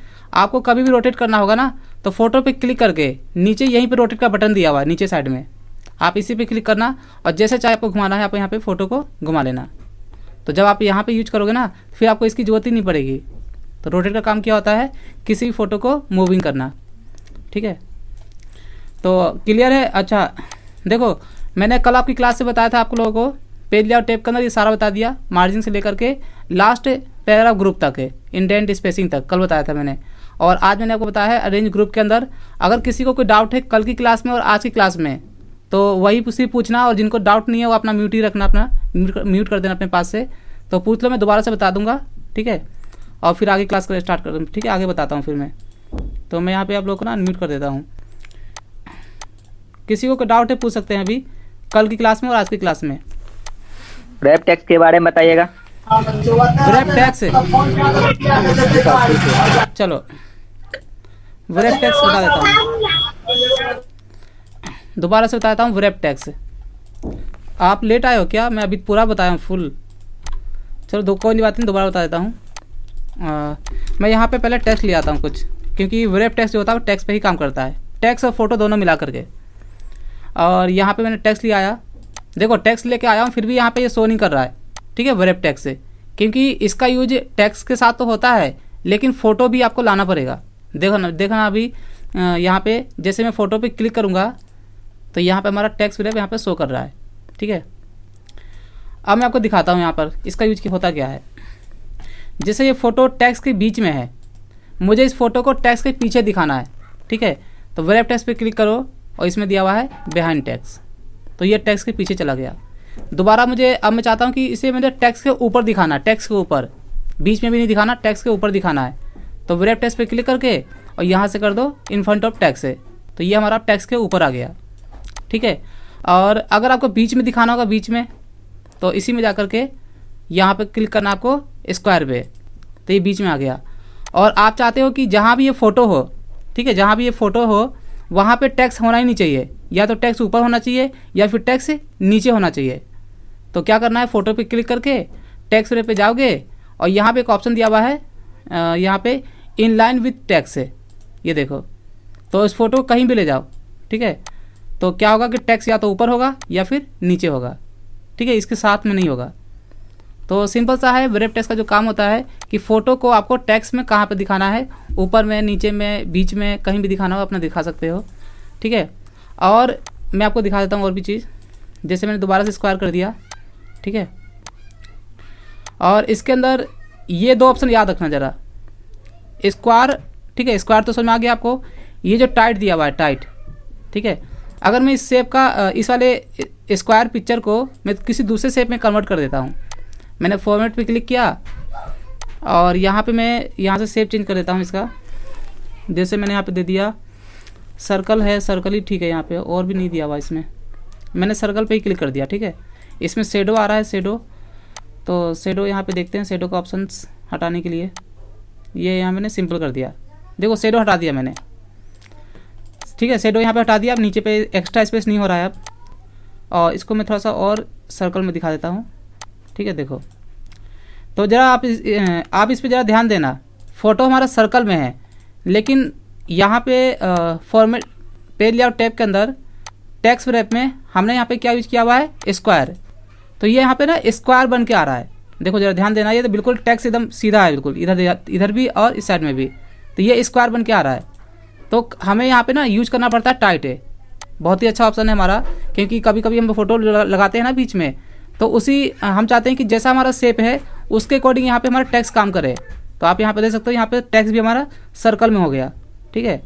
आपको कभी भी रोटेट करना होगा ना तो फोटो पर क्लिक करके नीचे यहीं पर रोटेट का बटन दिया हुआ है नीचे साइड में आप इसी पर क्लिक करना और जैसे चाहे आपको घुमाना है आप यहाँ पर फ़ोटो को घुमा लेना तो जब आप यहाँ पे यूज करोगे ना फिर आपको इसकी ज़रूरत ही नहीं पड़ेगी तो रोटेट का काम क्या होता है किसी भी फोटो को मूविंग करना ठीक है तो क्लियर है अच्छा देखो मैंने कल आपकी क्लास से बताया था आप लोगों को पेज लिया टेप के अंदर ये सारा बता दिया मार्जिन से लेकर के लास्ट पैराग्राफ ग्रुप तक है इंडेंट स्पेसिंग तक कल बताया था मैंने और आज मैंने आपको बताया है अरेंज ग्रुप के अंदर अगर किसी को कोई डाउट है कल की क्लास में और आज की क्लास में तो वही उसी पूछना और जिनको डाउट नहीं है वो अपना म्यूट ही रखना अपना म्यूट कर देना अपने पास से तो पूछ लो मैं दोबारा से बता दूंगा ठीक है और फिर आगे क्लास कर स्टार्ट कर ठीक है आगे बताता हूँ फिर मैं तो मैं यहाँ पे आप लोग को ना अनम्यूट कर देता हूँ किसी को डाउट है पूछ सकते हैं अभी कल की क्लास में और आज की क्लास में रैप टैक्स के बारे में बताइएगा रैप टैक्स चलो रैप टैक्स बता देता हूँ दोबारा से बताता हूँ रैप टैक्स आप लेट आए हो क्या मैं अभी पूरा बताया हूँ फुल चलो दो कोई नहीं बात नहीं दोबारा बता देता हूँ मैं यहाँ पे पहले टेक्स्ट ले आता हूँ कुछ क्योंकि वेब टेक्स्ट जो होता है वो टेक्स्ट पे ही काम करता है टेक्स्ट और फोटो दोनों मिला करके और यहाँ पे मैंने टेक्स्ट लिया आया देखो टेक्स्ट लेके आया हूँ फिर भी यहाँ पे ये शो नहीं कर रहा है ठीक है वेब टैक्स से क्योंकि इसका यूज टैक्स के साथ तो होता है लेकिन फ़ोटो भी आपको लाना पड़ेगा देखो ना देखना अभी यहाँ पर जैसे मैं फ़ोटो पर क्लिक करूँगा तो यहाँ पर हमारा टैक्स वेब यहाँ पर शो कर रहा है ठीक है अब मैं आपको दिखाता हूँ यहाँ पर इसका यूज होता क्या है जैसे ये फ़ोटो टैक्स के बीच में है मुझे इस फोटो को टैक्स के पीछे दिखाना है ठीक है तो वेब टैक्स पे क्लिक करो और इसमें दिया हुआ है बिहाइंड टैक्स तो ये टैक्स के पीछे चला गया दोबारा मुझे अब मैं चाहता हूँ कि इसे मुझे टैक्स के ऊपर दिखाना है टैक्स के ऊपर बीच में भी नहीं दिखाना टैक्स के ऊपर दिखाना है तो वेब टैक्स पर क्लिक करके और यहाँ से कर दो इन फ्रंट ऑफ टैक्स है तो ये हमारा टैक्स के ऊपर आ गया ठीक है और अगर आपको बीच में दिखाना होगा बीच में तो इसी में जा कर के यहाँ पर क्लिक करना आपको स्क्वायर पे तो ये बीच में आ गया और आप चाहते हो कि जहाँ भी ये फ़ोटो हो ठीक है जहाँ भी ये फ़ोटो हो वहाँ पे टैक्स होना ही नहीं चाहिए या तो टैक्स ऊपर होना चाहिए या फिर टैक्स नीचे होना चाहिए तो क्या करना है फ़ोटो पे क्लिक करके टैक्स रेट पे जाओगे और यहाँ पे एक ऑप्शन दिया हुआ है यहाँ पे इन लाइन विथ टैक्स है ये देखो तो इस फोटो कहीं भी ले जाओ ठीक है तो क्या होगा कि टैक्स या तो ऊपर होगा या फिर नीचे होगा ठीक है इसके साथ में नहीं होगा तो सिंपल सा है वेब टेस्ट का जो काम होता है कि फोटो को आपको टेक्स्ट में कहाँ पर दिखाना है ऊपर में नीचे में बीच में कहीं भी दिखाना हो अपना दिखा सकते हो ठीक है और मैं आपको दिखा देता हूँ और भी चीज़ जैसे मैंने दोबारा से स्क्वायर कर दिया ठीक है और इसके अंदर ये दो ऑप्शन याद रखना ज़रा स्क्वायर ठीक है स्क्वायर तो समझ में आ गया आपको ये जो टाइट दिया हुआ है टाइट ठीक है अगर मैं इस शेप का इस वाले स्क्वायर पिक्चर को मैं किसी दूसरे शेप में कन्वर्ट कर देता हूँ मैंने फॉर्मेट पे क्लिक किया और यहाँ पे मैं यहाँ से सेप चेंज कर देता हूँ इसका जैसे मैंने यहाँ पे दे दिया सर्कल है सर्कल ही ठीक है यहाँ पे और भी नहीं दिया हुआ इसमें मैंने सर्कल पे ही क्लिक कर दिया ठीक है इसमें शेडो आ रहा है शेडो तो शेडो यहाँ पे देखते हैं शेडो का ऑप्शन हटाने के लिए ये यहाँ मैंने सिंपल कर दिया देखो सेडो हटा दिया मैंने ठीक है शेडो यहाँ पर हटा दिया अब नीचे पे एक्स्ट्रा स्पेस नहीं हो रहा है अब और इसको मैं थोड़ा सा और सर्कल में दिखा देता हूँ ठीक है देखो तो ज़रा आप इस आप इस पर ज़रा ध्यान देना फ़ोटो हमारा सर्कल में है लेकिन यहाँ पे फॉर्मेट पेज लेआउट टैब के अंदर टैक्स रैप में हमने यहाँ पे क्या यूज़ किया हुआ है स्क्वायर तो ये यहाँ पे ना स्क्वायर बन के आ रहा है देखो ज़रा ध्यान देना ये तो बिल्कुल टैक्स एकदम सीधा है बिल्कुल इधर इधर भी और इस साइड में भी तो ये स्क्वायर बन के आ रहा है तो हमें यहाँ पर ना यूज करना पड़ता है टाइट है बहुत ही अच्छा ऑप्शन है हमारा क्योंकि कभी कभी हम फोटो लगाते हैं ना बीच में तो उसी हम चाहते हैं कि जैसा हमारा सेप है उसके अकॉर्डिंग यहाँ पे हमारा टैक्स काम करे तो आप यहाँ पे देख सकते हो यहाँ पे टैक्स भी हमारा सर्कल में हो गया ठीक है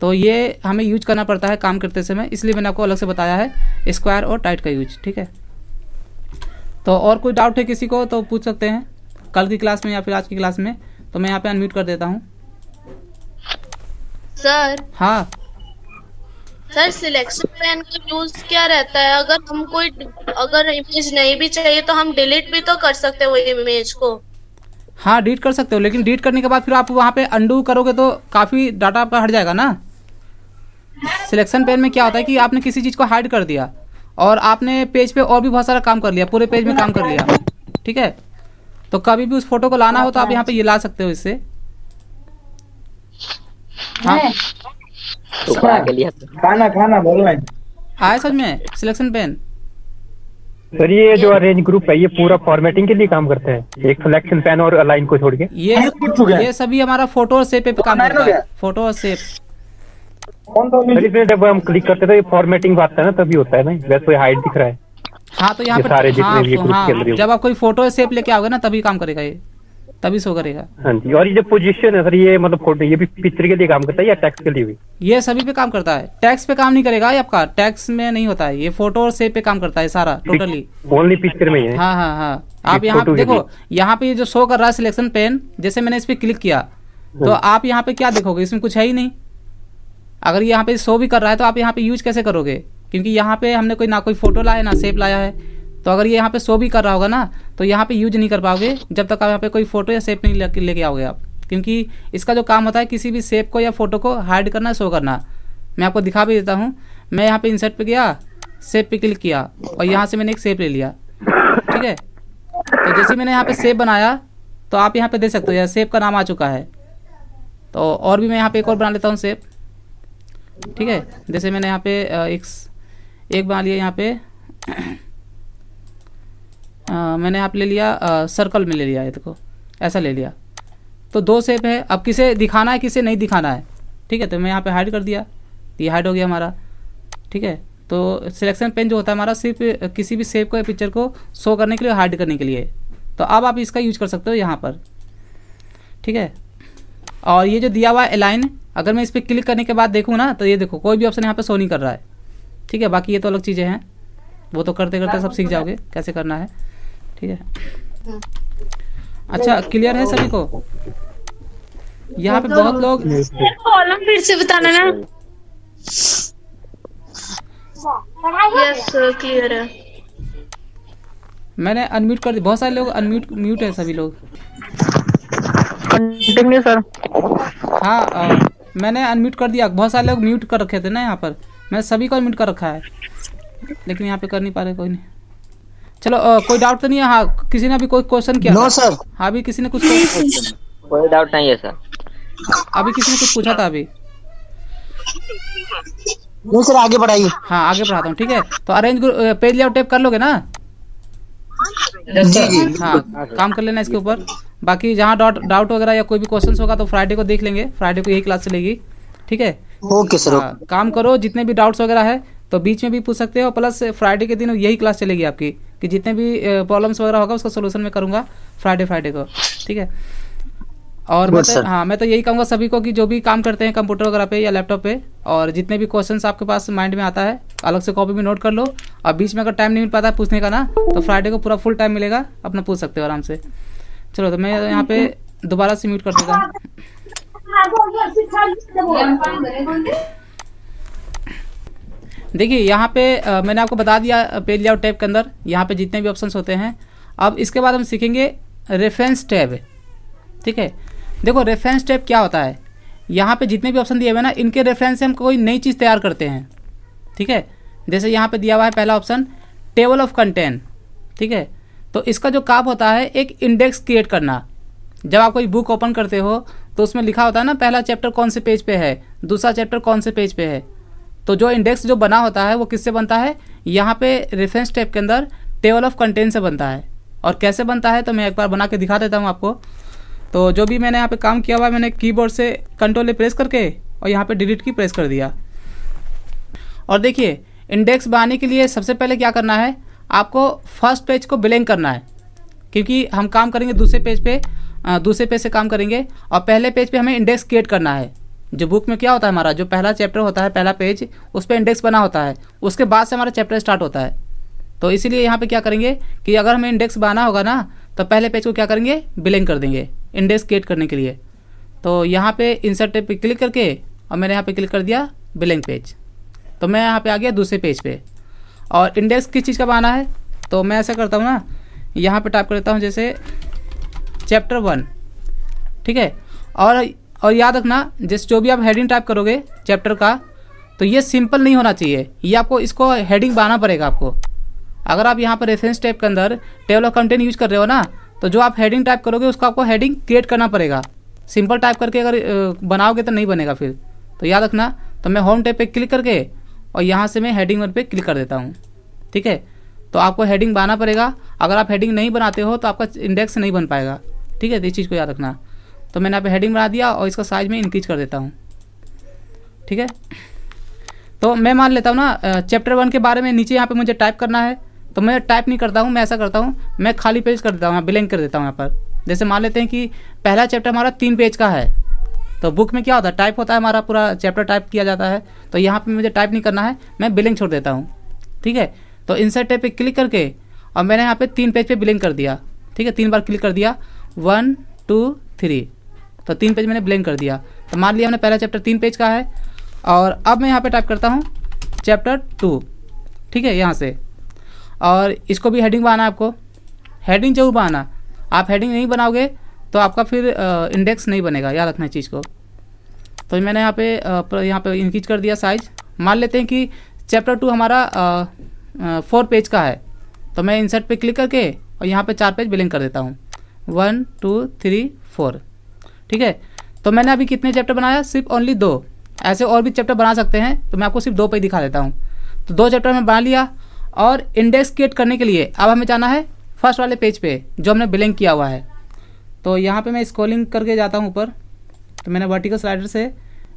तो ये हमें यूज करना पड़ता है काम करते समय इसलिए मैंने आपको अलग से बताया है स्क्वायर और टाइट का यूज ठीक है तो और कोई डाउट है किसी को तो पूछ सकते हैं कल की क्लास में या फिर आज की क्लास में तो मैं यहाँ पे अनम्यूट कर देता हूँ सर हाँ सर सिलेक्शन पेन का यूज क्या रहता है अगर हम कोई अगर इमेज नहीं भी चाहिए तो हम डिलीट भी तो कर सकते हैं हो इमेज को हाँ डिलीट कर सकते हो लेकिन डिलीट करने के बाद फिर आप वहाँ पे अंडू करोगे तो काफ़ी डाटा आपका हट जाएगा ना सिलेक्शन पेन में क्या होता है कि आपने किसी चीज़ को हाइड कर दिया और आपने पेज पे और भी बहुत सारा काम कर लिया पूरे पेज में काम कर लिया ठीक है तो कभी भी उस फोटो को लाना हो तो आप यहाँ पे ये ला सकते हो इससे हाँ खाना खाना बोल है आया सच में सिलेक्शन पेन सर ये जो अरेंज ग्रुप है ये पूरा फॉर्मेटिंग के लिए काम करता है एक सिलेक्शन पेन और अलाइन को छोड़ के ये ये सभी हमारा फोटो और सेप पे तो काम करता है फोटो और सेप जब हम क्लिक करते थे तो फॉर्मेटिंग बात है ना तभी होता है ना वैसे हाइट दिख रहा है हाँ तो यहाँ पे सारे जितने हाँ, भी ग्रुप तो के हाँ। अंदर जब आप कोई फोटो सेप लेके आओगे ना तभी काम करेगा ये तभी सो करेगा हाँ और ये जो पोजीशन है सर ये मतलब ये भी पिक्चर के लिए काम करता है या टैक्स के लिए भी ये सभी पे काम करता है टैक्स पे काम नहीं करेगा ये आपका टैक्स में नहीं होता है ये फोटो और सेव पे काम करता है सारा टोटली ओनली पिक्चर में हाँ हाँ हाँ आप यहाँ देखो यहाँ पे जो शो कर रहा है सिलेक्शन पेन जैसे मैंने इस पे क्लिक किया हाँ। तो आप यहाँ पे क्या देखोगे इसमें कुछ है ही नहीं अगर यहाँ पे शो भी कर रहा है तो आप यहाँ पे यूज कैसे करोगे क्योंकि यहाँ पे हमने कोई ना कोई फोटो लाया ना सेप लाया है तो अगर ये यहाँ पे शो भी कर रहा होगा ना तो यहाँ पे यूज नहीं कर पाओगे जब तक आप यहाँ पे कोई फोटो या सेप नहीं लेके ले आओगे आप क्योंकि इसका जो काम होता है किसी भी सेप को या फोटो को हाइड करना शो करना मैं आपको दिखा भी देता हूँ मैं यहाँ पे इंसर्ट पे गया सेप पे क्लिक किया और यहाँ से मैंने एक सेप ले लिया ठीक है तो जैसे मैंने यहाँ पे सेप बनाया तो आप यहाँ पे देख सकते हो यार सेप का नाम आ चुका है तो और भी मैं यहाँ पे एक और बना लेता हूँ सेप ठीक है जैसे मैंने यहाँ पे एक बना लिया यहाँ पे आ, मैंने आप ले लिया आ, सर्कल में ले लिया ये देखो ऐसा ले लिया तो दो सेप है अब किसे दिखाना है किसे नहीं दिखाना है ठीक है तो मैं यहाँ पे हाइड कर दिया तो ये हाइड हो गया हमारा ठीक है तो सिलेक्शन पेन जो होता है हमारा सिर्फ किसी भी सेप को पिक्चर को शो करने के लिए हाइड करने के लिए तो अब आप इसका यूज कर सकते हो यहाँ पर ठीक है और ये जो दिया हुआ है लाइन अगर मैं इस पर क्लिक करने के बाद देखूँ ना तो ये देखो कोई भी ऑप्शन यहाँ पर शो नहीं कर रहा है ठीक है बाकी ये तो अलग चीज़ें हैं वो तो करते करते सब सीख जाओगे कैसे करना है ठीक है हाँ। अच्छा क्लियर है सभी को यहाँ पे बहुत लोग कॉलम फिर से बताना ना क्लियर है मैंने हाँ, अनम्यूट कर दिया बहुत सारे लोग अनम्यूट म्यूट है सभी लोग कंटिन्यू सर हाँ आ, मैंने अनम्यूट कर दिया बहुत सारे लोग म्यूट कर रखे थे ना यहाँ पर मैं सभी को अनम्यूट कर रखा है लेकिन यहाँ पे कर नहीं पा रहे कोई नहीं चलो आ, कोई डाउट तो नहीं है हाँ किसी ने अभी कोई क्वेश्चन किया नो सर हाँ, अभी किसी ने कुछ कोई डाउट नहीं है सर अभी किसी ने कुछ पूछा था अभी नहीं सर आगे बढ़ाइए हाँ आगे बढ़ाता हूँ ठीक है तो अरेंज पेज लेआउट टेप कर लोगे ना जी जी हाँ, हाँ काम कर लेना इसके ऊपर बाकी जहाँ डाउट डाउट वगैरह या कोई भी क्वेश्चन होगा तो फ्राइडे को देख लेंगे फ्राइडे को यही क्लास चलेगी ठीक है ओके सर हाँ, काम करो जितने भी डाउट्स वगैरह है तो बीच में भी पूछ सकते हो प्लस फ्राइडे के दिन यही क्लास चलेगी आपकी कि जितने भी प्रॉब्लम्स वगैरह होगा उसका सोल्यूशन मैं करूँगा फ्राइडे फ्राइडे को ठीक है और मैं तो हाँ मैं तो यही कहूँगा सभी को कि जो भी काम करते हैं कंप्यूटर वगैरह पे या लैपटॉप पे और जितने भी क्वेश्चंस आपके पास माइंड में आता है अलग से कॉपी में नोट कर लो और बीच में अगर टाइम नहीं मिल पाता है पूछने का ना तो फ्राइडे को पूरा फुल टाइम मिलेगा अपना पूछ सकते हो आराम से चलो तो मैं यहाँ पे दोबारा से म्यूट कर देता हूँ देखिए यहाँ पे आ, मैंने आपको बता दिया पेज लेआउट टैब के अंदर यहाँ पे जितने भी ऑप्शंस होते हैं अब इसके बाद हम सीखेंगे रेफरेंस टैब ठीक है देखो रेफरेंस टैब क्या होता है यहाँ पे जितने भी ऑप्शन दिए हुए ना इनके रेफरेंस से हम कोई नई चीज़ तैयार करते हैं ठीक है जैसे यहाँ पर दिया हुआ है पहला ऑप्शन टेबल ऑफ कंटेंट ठीक है तो इसका जो काप होता है एक इंडेक्स क्रिएट करना जब आप कोई बुक ओपन करते हो तो उसमें लिखा होता है ना पहला चैप्टर कौन से पेज पे है दूसरा चैप्टर कौन से पेज पे है तो जो इंडेक्स जो बना होता है वो किससे बनता है यहाँ पे रेफरेंस टेप के अंदर टेबल ऑफ कंटेंट से बनता है और कैसे बनता है तो मैं एक बार बना के दिखा देता हूँ आपको तो जो भी मैंने यहाँ पे काम किया हुआ है मैंने कीबोर्ड से कंट्रोल प्रेस करके और यहाँ पे डिलीट की प्रेस कर दिया और देखिए इंडेक्स बनाने के लिए सबसे पहले क्या करना है आपको फर्स्ट पेज को ब्लैंक करना है क्योंकि हम काम करेंगे दूसरे पेज पे दूसरे पेज से काम करेंगे और पहले पेज पे हमें इंडेक्स क्रिएट करना है जो बुक में क्या होता है हमारा जो पहला चैप्टर होता है पहला पेज उस पर इंडेक्स बना होता है उसके बाद से हमारा चैप्टर स्टार्ट होता है तो इसीलिए यहाँ पे क्या करेंगे कि अगर हमें इंडेक्स बनाना होगा ना तो पहले पेज को क्या करेंगे बिलिंग कर देंगे इंडेक्स क्रिएट करने के लिए तो यहाँ पे इंसर्ट पे क्लिक करके और मैंने यहाँ पे क्लिक कर दिया बिलिंग पेज तो मैं यहाँ पे आ गया दूसरे पेज पे और इंडेक्स किस चीज़ का बनाना है तो मैं ऐसा करता हूँ ना यहाँ पर टाइप कर देता हूँ जैसे चैप्टर वन ठीक है और और याद रखना जिस जो भी आप हेडिंग टाइप करोगे चैप्टर का तो ये सिंपल नहीं होना चाहिए ये आपको इसको हेडिंग बनाना पड़ेगा आपको अगर आप यहाँ पर रेफरेंस टाइप के अंदर टेबल ऑफ कंटेंट यूज कर रहे हो ना तो जो आप हेडिंग टाइप करोगे उसको आपको हेडिंग क्रिएट करना पड़ेगा सिंपल टाइप करके अगर बनाओगे तो नहीं बनेगा फिर तो याद रखना तो मैं होम टाइप पर क्लिक करके और यहाँ से मैं हेडिंग वन पर क्लिक कर देता हूँ ठीक है तो आपको हेडिंग बनाना पड़ेगा अगर आप हेडिंग नहीं बनाते हो तो आपका इंडेक्स नहीं बन पाएगा ठीक है तो इस चीज़ को याद रखना तो मैंने यहाँ पे हेडिंग बना दिया और इसका साइज में इंक्रीज कर देता हूँ ठीक है तो मैं मान लेता हूँ ना चैप्टर वन के बारे में नीचे यहाँ पे मुझे टाइप करना है तो मैं टाइप नहीं करता हूँ मैं ऐसा करता हूँ मैं खाली पेज कर देता हूँ यहाँ ब्लैंक कर देता हूँ यहाँ पर जैसे मान लेते हैं कि पहला चैप्टर हमारा तीन पेज का है तो बुक में क्या होता है टाइप होता है हमारा पूरा चैप्टर टाइप किया जाता है तो यहाँ पर मुझे टाइप नहीं करना है मैं ब्लैंक छोड़ देता हूँ ठीक है तो इंसर्ट पे क्लिक करके और मैंने यहाँ पे तीन पेज पे बिलिंग कर दिया ठीक है तीन बार क्लिक कर दिया वन टू थ्री तो तीन पेज मैंने ब्लैंक कर दिया तो मान लिया हमने पहला चैप्टर तीन पेज का है और अब मैं यहाँ पर टाइप करता हूँ चैप्टर टू ठीक है यहाँ से और इसको भी हेडिंग बनाना आपको हेडिंग जरूर बनाना आप हेडिंग नहीं बनाओगे तो आपका फिर आ, इंडेक्स नहीं बनेगा याद रखना चीज़ को तो मैंने यहाँ पे पर यहाँ पे इंक्रीज कर दिया साइज मान लेते हैं कि चैप्टर टू हमारा आ, आ, फोर पेज का है तो मैं इंसर्ट पे क्लिक करके और यहाँ पे चार पेज बिलिंग कर देता हूँ वन टू थ्री फोर ठीक है तो मैंने अभी कितने चैप्टर बनाया सिर्फ ओनली दो ऐसे और भी चैप्टर बना सकते हैं तो मैं आपको सिर्फ दो पे ही दिखा देता हूँ तो दो चैप्टर में बना लिया और इंडेक्स क्रिएट करने के लिए अब हमें जाना है फर्स्ट वाले पेज पे जो हमने ब्लिंक किया हुआ है तो यहाँ पे मैं स्क्रॉलिंग करके जाता हूँ ऊपर तो मैंने वर्टिकल स्लाइडर से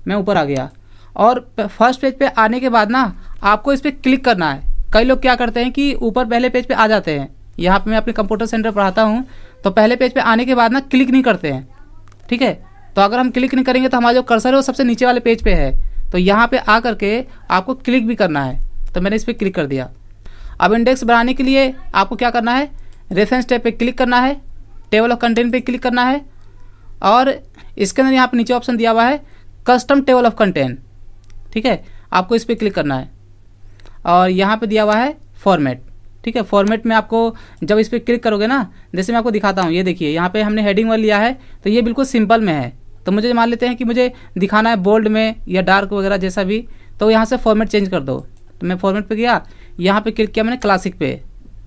मैं ऊपर आ गया और फर्स्ट पेज पे आने के बाद ना आपको इस पर क्लिक करना है कई लोग क्या करते हैं कि ऊपर पहले पेज पे आ जाते हैं यहाँ पे मैं अपने कंप्यूटर सेंटर पढ़ाता हूँ तो पहले पेज पे आने के बाद ना क्लिक नहीं करते हैं ठीक है तो अगर हम क्लिक नहीं करेंगे तो हमारा जो कर्सर है वो सबसे नीचे वाले पेज पे है तो यहाँ पे आ करके आपको क्लिक भी करना है तो मैंने इस पर क्लिक कर दिया अब इंडेक्स बनाने के लिए आपको क्या करना है रेफरेंस टैब पे क्लिक करना है टेबल ऑफ कंटेंट पे क्लिक करना है और इसके अंदर यहाँ पर नीचे ऑप्शन दिया हुआ है कस्टम टेबल ऑफ कंटेंट ठीक है आपको इस पर क्लिक करना है और यहाँ पर दिया हुआ है फॉर्मेट ठीक है फॉर्मेट में आपको जब इस पर क्लिक करोगे ना जैसे मैं आपको दिखाता हूँ ये देखिए यहाँ पे हमने हेडिंग वन लिया है तो ये बिल्कुल सिंपल में है तो मुझे मान लेते हैं कि मुझे दिखाना है बोल्ड में या डार्क वगैरह जैसा भी तो यहाँ से फॉर्मेट चेंज कर दो तो मैं फॉर्मेट पर गया यहाँ पर क्लिक किया मैंने क्लासिक पे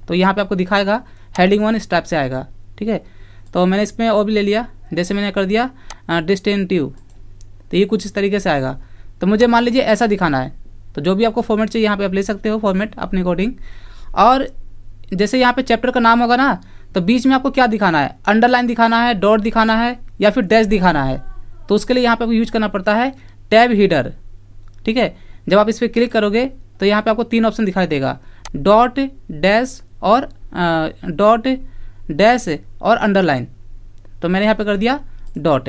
तो यहाँ पर आपको दिखाएगा हेडिंग वन इस टाइप से आएगा ठीक है तो मैंने इसमें और भी ले लिया जैसे मैंने कर दिया डिस्टेंटिव तो ये कुछ इस तरीके से आएगा तो मुझे मान लीजिए ऐसा दिखाना है तो जो भी आपको फॉर्मेट चाहिए यहाँ पे आप ले सकते हो फॉर्मेट अपने अकॉर्डिंग और जैसे यहाँ पे चैप्टर का नाम होगा ना तो बीच में आपको क्या दिखाना है अंडरलाइन दिखाना है डॉट दिखाना है या फिर डैश दिखाना है तो उसके लिए यहाँ पे आपको यूज करना पड़ता है टैब हीडर ठीक है जब आप इस पर क्लिक करोगे तो यहाँ पे आपको तीन ऑप्शन दिखाई देगा डॉट डैश और डॉट डैश और अंडरलाइन तो मैंने यहाँ पे कर दिया डॉट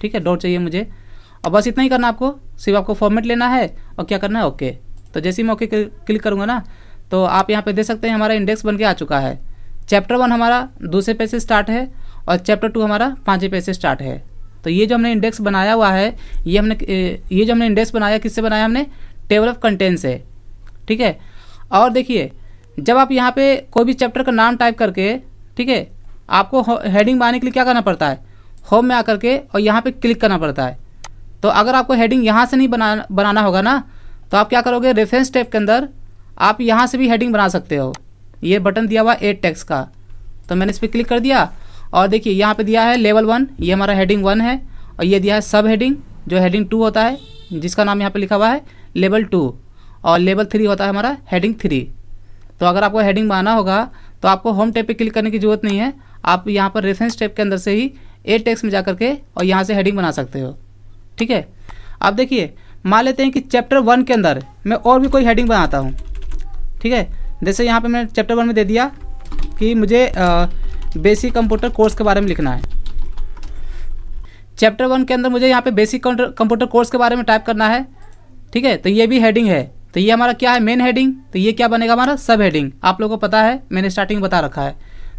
ठीक है डॉट चाहिए मुझे और बस इतना ही करना आपको सिर्फ आपको फॉर्मेट लेना है और क्या करना है ओके तो जैसे ही मैं ओके क्लिक करूँगा ना तो आप यहाँ पे देख सकते हैं हमारा इंडेक्स बन के आ चुका है चैप्टर वन हमारा दूसरे पेज से स्टार्ट है और चैप्टर टू हमारा पाँचवें पेज से स्टार्ट है तो ये जो हमने इंडेक्स बनाया हुआ है ये हमने ये जो हमने इंडेक्स बनाया किससे बनाया हमने टेबल ऑफ कंटेंट से ठीक है और देखिए जब आप यहाँ पर कोई भी चैप्टर का नाम टाइप करके ठीक है आपको हेडिंग बनाने के लिए क्या करना पड़ता है होम में आकर के और यहाँ पे क्लिक करना पड़ता है तो अगर आपको हेडिंग यहाँ से नहीं बना बनाना होगा ना तो आप क्या करोगे रेफरेंस टैब के अंदर आप यहाँ से भी हेडिंग बना सकते हो ये बटन दिया हुआ एड टैक्स का तो मैंने इस पर क्लिक कर दिया और देखिए यहाँ पे दिया है लेवल वन ये हमारा हेडिंग वन है और ये दिया है सब हेडिंग जो हेडिंग टू होता है जिसका नाम यहाँ पे लिखा हुआ है लेवल टू और लेवल थ्री होता है हमारा हेडिंग थ्री तो अगर आपको हेडिंग बनाना होगा तो आपको होम टैप पे क्लिक करने की जरूरत नहीं है आप यहाँ पर रेफरेंस टैप के अंदर से ही ए टेक्स में जा करके और यहाँ से हेडिंग बना सकते हो ठीक है अब देखिए मान लेते हैं कि चैप्टर वन के अंदर मैं और भी कोई हेडिंग बनाता हूँ ठीक है जैसे यहाँ पे मैंने चैप्टर वन में दे दिया कि मुझे आ, बेसिक कंप्यूटर कोर्स के बारे में लिखना है चैप्टर वन के अंदर मुझे यहाँ पे बेसिक कंप्यूटर कोर्स के बारे में टाइप करना है ठीक है तो ये भी हेडिंग है तो ये हमारा क्या है मेन हेडिंग तो ये क्या बनेगा हमारा सब हेडिंग आप लोगों को पता है मैंने स्टार्टिंग बता रखा है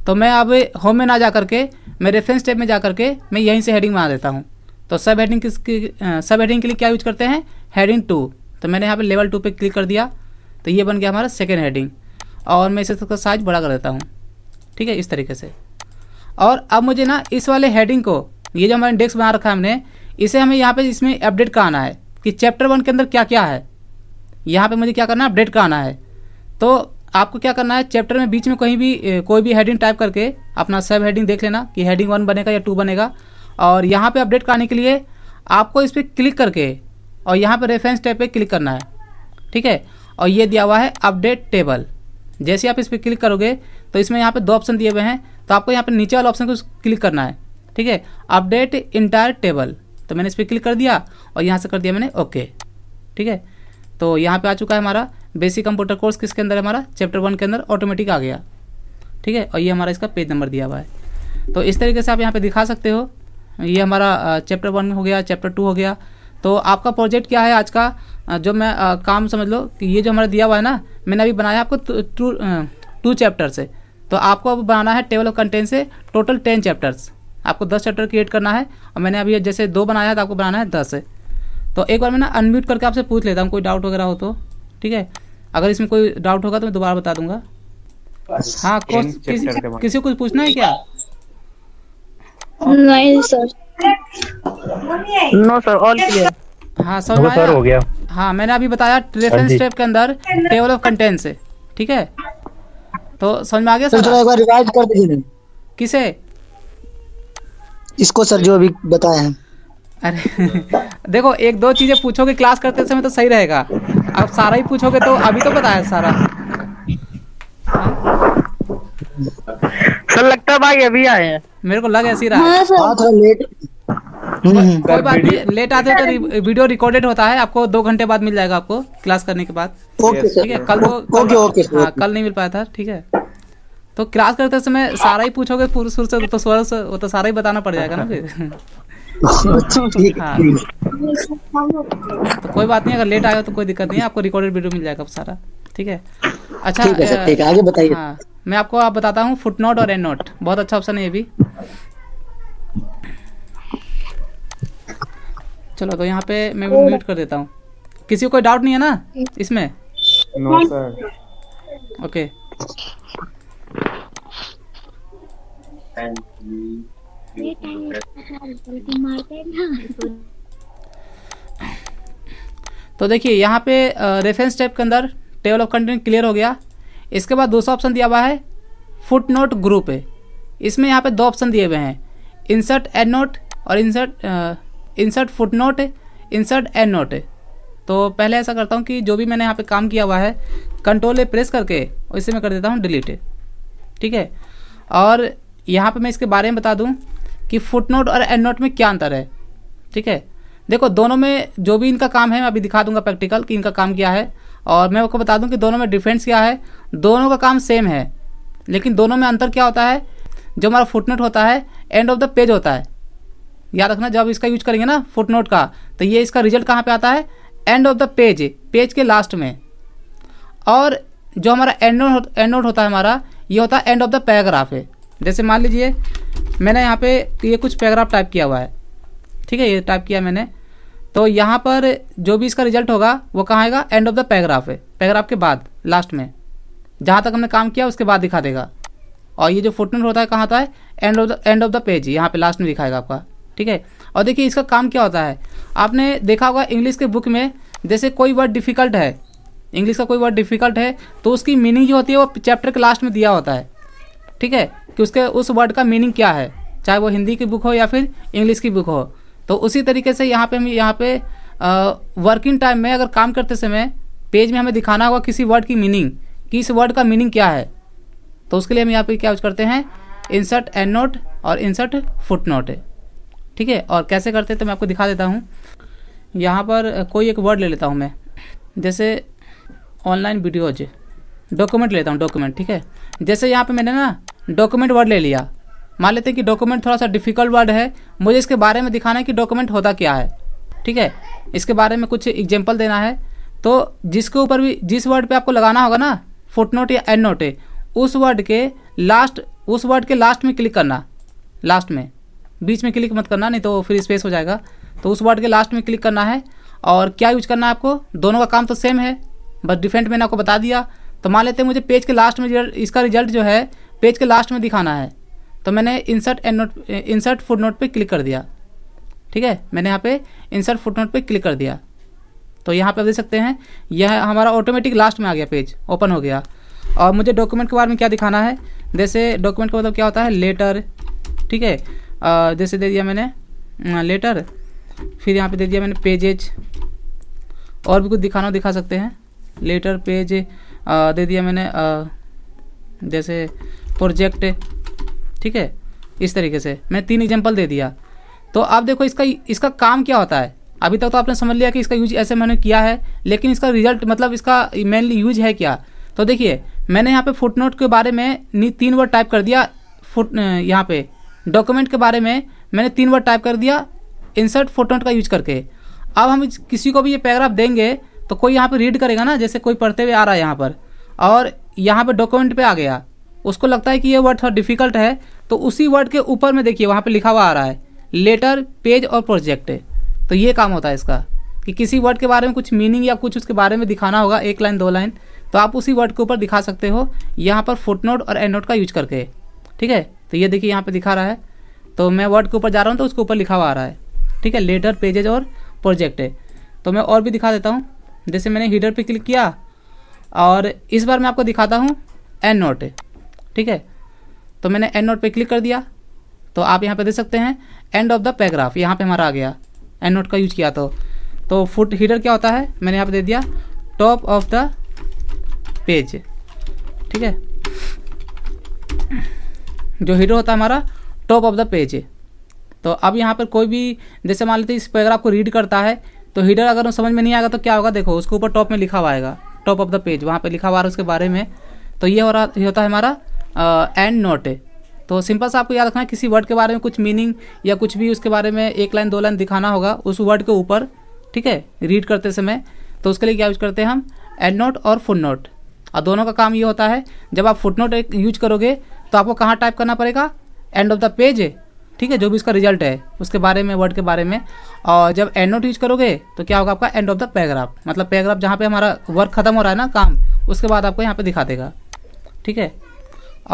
तो मैं अब होम में ना जा करके मैं रेफरेंस टेप में जा करके मैं यहीं से हेडिंग बना देता हूँ तो सब हेडिंग किसकी सब हेडिंग के लिए क्या यूज करते हैं हेडिंग टू तो मैंने यहाँ पे लेवल टू पे क्लिक कर दिया तो ये बन गया हमारा सेकेंड हेडिंग और मैं इसे थोड़ा साइज बड़ा कर देता हूँ ठीक है इस तरीके से और अब मुझे ना इस वाले हेडिंग को ये जो हमारे इंडेक्स बना रखा है हमने इसे हमें यहाँ पे इसमें अपडेट का आना है कि चैप्टर वन के अंदर क्या क्या है यहाँ पे मुझे क्या करना है अपडेट का आना है तो आपको क्या करना है चैप्टर में बीच में कहीं भी कोई भी हेडिंग टाइप करके अपना सब हेडिंग देख लेना कि हेडिंग वन बनेगा या टू बनेगा और यहाँ पे अपडेट कराने के लिए आपको इस पर क्लिक करके और यहाँ पर रेफरेंस टाइप पर क्लिक करना है ठीक है और ये दिया हुआ है अपडेट टेबल जैसे आप इस पर क्लिक करोगे तो इसमें यहाँ पे दो ऑप्शन दिए हुए हैं तो आपको यहाँ पे नीचे वाला ऑप्शन को क्लिक करना है ठीक है अपडेट इंटायर टेबल तो मैंने इस पर क्लिक कर दिया और यहाँ से कर दिया मैंने ओके ठीक है तो यहाँ पे आ चुका है हमारा बेसिक कंप्यूटर कोर्स किसके अंदर हमारा चैप्टर वन के अंदर ऑटोमेटिक आ गया ठीक है और ये हमारा इसका पेज नंबर दिया हुआ है तो इस तरीके से आप यहाँ पर दिखा सकते हो ये हमारा चैप्टर वन हो गया चैप्टर टू हो गया तो आपका प्रोजेक्ट क्या है आज का जो मैं आ, काम समझ लो कि ये जो हमारा दिया हुआ है ना मैंने अभी बनाया आपको टू टू चैप्टर से तो आपको अब बनाना है टेबल ऑफ कंटेंट से टोटल टेन चैप्टर्स आपको दस चैप्टर क्रिएट करना है और मैंने अभी जैसे दो बनाया तो आपको बनाना है दस तो एक बार मैं ना अनम्यूट करके आपसे पूछ लेता हूँ कोई डाउट वगैरह हो तो ठीक है अगर इसमें कोई डाउट होगा तो मैं दोबारा बता दूंगा हाँ किसी किसी कुछ पूछना है क्या नहीं sir no sir all clear हाँ सर हो गया हाँ मैंने अभी बताया रेफरेंस टेप हाँ के अंदर टेबल ऑफ कंटेंट से ठीक है तो समझ में आ गया सर थोड़ा एक बार रिवाइज कर दीजिए किसे इसको सर जो अभी बताया है अरे देखो एक दो चीजें पूछोगे क्लास करते समय तो सही रहेगा अब सारा ही पूछोगे तो अभी तो बताया सारा सर लगता है भाई अभी आए हैं मेरे को लग ऐसी रहा है हाँ, थोड़ा लेट कोई बात नहीं लेट आते तो वीडियो रिकॉर्डेड होता है आपको दो घंटे बाद मिल जाएगा आपको क्लास करने के बाद ठीक है कल को हाँ कल नहीं मिल पाया था ठीक है तो क्लास करते समय सारा ही पूछोगे पूरे सुर से तो स्वर से वो तो सारा ही बताना पड़ जाएगा ना फिर हाँ। तो कोई बात नहीं अगर लेट आएगा तो कोई दिक्कत नहीं है आपको रिकॉर्डेड वीडियो मिल जाएगा सारा ठीक है अच्छा ठीक है आगे बताइए हाँ मैं आपको आप बताता हूँ फुट नोट और एंड नोट बहुत अच्छा ऑप्शन है ये भी चलो तो यहाँ पे मैं म्यूट कर देता हूँ किसी को कोई डाउट नहीं है ना इसमें नो सर ओके तो देखिए यहाँ पे रेफरेंस टाइप के अंदर टेबल ऑफ कंटेंट क्लियर हो गया इसके बाद दूसरा ऑप्शन दिया हुआ है फुट नोट ग्रुप है इसमें यहाँ पे दो ऑप्शन दिए हुए हैं इंसर्ट एड नोट और insert insert footnote insert endnote तो पहले ऐसा करता हूँ कि जो भी मैंने यहाँ पे काम किया हुआ है कंट्रोल ए प्रेस करके इसे मैं कर देता हूँ डिलीट ठीक है और यहाँ पे मैं इसके बारे में बता दूँ कि फुट नोट और एंड नोट में क्या अंतर है ठीक है देखो दोनों में जो भी इनका काम है मैं अभी दिखा दूंगा प्रैक्टिकल कि इनका काम क्या है और मैं आपको बता दूँ कि दोनों में डिफ्रेंस क्या है दोनों का काम सेम है लेकिन दोनों में अंतर क्या होता है जो हमारा फुट नोट होता है एंड ऑफ द पेज होता है याद रखना जब इसका यूज करेंगे ना फुटनोट का तो ये इसका रिजल्ट कहाँ पे आता है end of the page page के लास्ट में और जो हमारा एंड नोट एंड नोट होता है हमारा ये होता है एंड ऑफ द पैराग्राफ है जैसे मान लीजिए मैंने यहाँ पे तो ये कुछ पैराग्राफ टाइप किया हुआ है ठीक है ये टाइप किया मैंने तो यहाँ पर जो भी इसका रिजल्ट होगा वो कहाँ आएगा एंड ऑफ द पैराग्राफ है पैराग्राफ के बाद लास्ट में जहाँ तक हमने काम किया उसके बाद दिखा देगा और ये जो फुटनोट होता है कहाँ आता है end of the end of the page यहाँ पे लास्ट में दिखाएगा आपका ठीक है और देखिए इसका काम क्या होता है आपने देखा होगा इंग्लिश के बुक में जैसे कोई वर्ड डिफ़िकल्ट है इंग्लिश का कोई वर्ड डिफ़िकल्ट है तो उसकी मीनिंग जो होती है वो चैप्टर के लास्ट में दिया होता है ठीक है कि उसके उस वर्ड का मीनिंग क्या है चाहे वो हिंदी की बुक हो या फिर इंग्लिश की बुक हो तो उसी तरीके से यहाँ पे हम यहाँ पे वर्किंग टाइम में अगर काम करते समय पेज में हमें दिखाना होगा किसी वर्ड की मीनिंग कि इस वर्ड का मीनिंग क्या है तो उसके लिए हम यहाँ पे क्या यूज करते हैं इंसर्ट एंड नोट और इंसर्ट फुट नोट ठीक है और कैसे करते हैं तो मैं आपको दिखा देता हूँ यहाँ पर कोई एक वर्ड ले लेता हूँ मैं जैसे ऑनलाइन वीडियोज डॉक्यूमेंट लेता हूँ डॉक्यूमेंट ठीक है जैसे यहाँ पर मैंने ना डॉक्यूमेंट वर्ड ले लिया मान लेते हैं कि डॉक्यूमेंट थोड़ा सा डिफ़िकल्ट वर्ड है मुझे इसके बारे में दिखाना है कि डॉक्यूमेंट होता क्या है ठीक है इसके बारे में कुछ एग्जाम्पल देना है तो जिसके ऊपर भी जिस वर्ड पे आपको लगाना होगा ना फुटनोट या एंड नोट उस वर्ड के लास्ट उस वर्ड के लास्ट में क्लिक करना लास्ट में बीच में क्लिक मत करना नहीं तो फिर स्पेस हो जाएगा तो उस वर्ड के लास्ट में क्लिक करना है और क्या यूज करना है आपको दोनों का काम तो सेम है बस डिफरेंट मैंने आपको बता दिया तो मान लेते हैं मुझे पेज के लास्ट में इसका रिजल्ट जो है पेज के लास्ट में दिखाना है तो मैंने insert endnote insert footnote पर क्लिक कर दिया ठीक है मैंने यहाँ पे इंसर्ट फुट नोट पर क्लिक कर दिया तो यहाँ पे आप देख सकते हैं यह हमारा ऑटोमेटिक लास्ट में आ गया पेज ओपन हो गया और मुझे डॉक्यूमेंट के बारे में क्या दिखाना है जैसे डॉक्यूमेंट का मतलब क्या होता है लेटर ठीक है जैसे दे दिया मैंने लेटर फिर यहाँ पे दे दिया मैंने पेजेज और भी कुछ दिखाना दिखा सकते हैं लेटर पेज दे दिया मैंने जैसे प्रोजेक्ट ठीक है इस तरीके से मैं तीन एग्जाम्पल दे दिया तो आप देखो इसका इसका काम क्या होता है अभी तक तो आपने समझ लिया कि इसका यूज ऐसे मैंने किया है लेकिन इसका रिजल्ट मतलब इसका मेनली यूज है क्या तो देखिए मैंने यहाँ पे फुटनोट के बारे में तीन वर्ड टाइप कर दिया फुट यहाँ पे डॉक्यूमेंट के बारे में मैंने तीन बार टाइप कर दिया इंसर्ट फोटोट का यूज करके अब हम किसी को भी ये पैराग्राफ देंगे तो कोई यहाँ पर रीड करेगा ना जैसे कोई पढ़ते हुए आ रहा है यहाँ पर और यहाँ पर डॉक्यूमेंट पर आ गया उसको लगता है कि ये वर्ड थोड़ा डिफिकल्ट है तो उसी वर्ड के ऊपर में देखिए वहाँ पे लिखा हुआ आ रहा है लेटर पेज और प्रोजेक्ट तो ये काम होता है इसका कि किसी वर्ड के बारे में कुछ मीनिंग या कुछ उसके बारे में दिखाना होगा एक लाइन दो लाइन तो आप उसी वर्ड के ऊपर दिखा सकते हो यहाँ पर फुटनोट और एंड नोट का यूज करके ठीक है तो ये देखिए यहाँ पे दिखा रहा है तो मैं वर्ड के ऊपर जा रहा हूँ तो उसके ऊपर लिखा हुआ आ रहा है ठीक है लेटर पेजेज और प्रोजेक्ट है तो मैं और भी दिखा देता हूँ जैसे मैंने हीडर पे क्लिक किया और इस बार मैं आपको दिखाता हूँ एन नोट ठीक है तो मैंने एन नोट पर क्लिक कर दिया तो आप यहाँ पर देख सकते हैं एंड ऑफ द पैराग्राफ यहाँ पर हमारा आ गया एंड नोट का यूज किया तो तो फुट हीडर क्या होता है मैंने यहाँ पर दे दिया टॉप ऑफ द पेज ठीक है जो हीडर होता है हमारा टॉप ऑफ द पेज है तो अब यहाँ पर कोई भी जैसे मान लेते इस पैराग्राफ को रीड करता है तो हीडर अगर समझ में नहीं आएगा तो क्या होगा देखो उसके ऊपर टॉप में लिखा हुआ आएगा टॉप ऑफ द पेज वहाँ पे लिखा हुआ है उसके बारे में तो ये हो रहा ये होता है हमारा एंड नोट है तो सिंपल सा आपको याद रखना है किसी वर्ड के बारे में कुछ मीनिंग या कुछ भी उसके बारे में एक लाइन दो लाइन दिखाना होगा उस वर्ड के ऊपर ठीक है रीड करते समय तो उसके लिए क्या यूज करते हैं हम एंड नोट और फुट नोट और दोनों का काम ये होता है जब आप फुट नोट एक यूज करोगे तो आपको कहाँ टाइप करना पड़ेगा एंड ऑफ द पेज ठीक है जो भी इसका रिजल्ट है उसके बारे में वर्ड के बारे में और जब एंड नोट यूज करोगे तो क्या होगा आपका एंड ऑफ द पैराग्राफ मतलब पैराग्राफ जहाँ पे हमारा वर्क खत्म हो रहा है ना काम उसके बाद आपको यहाँ पे दिखा देगा ठीक है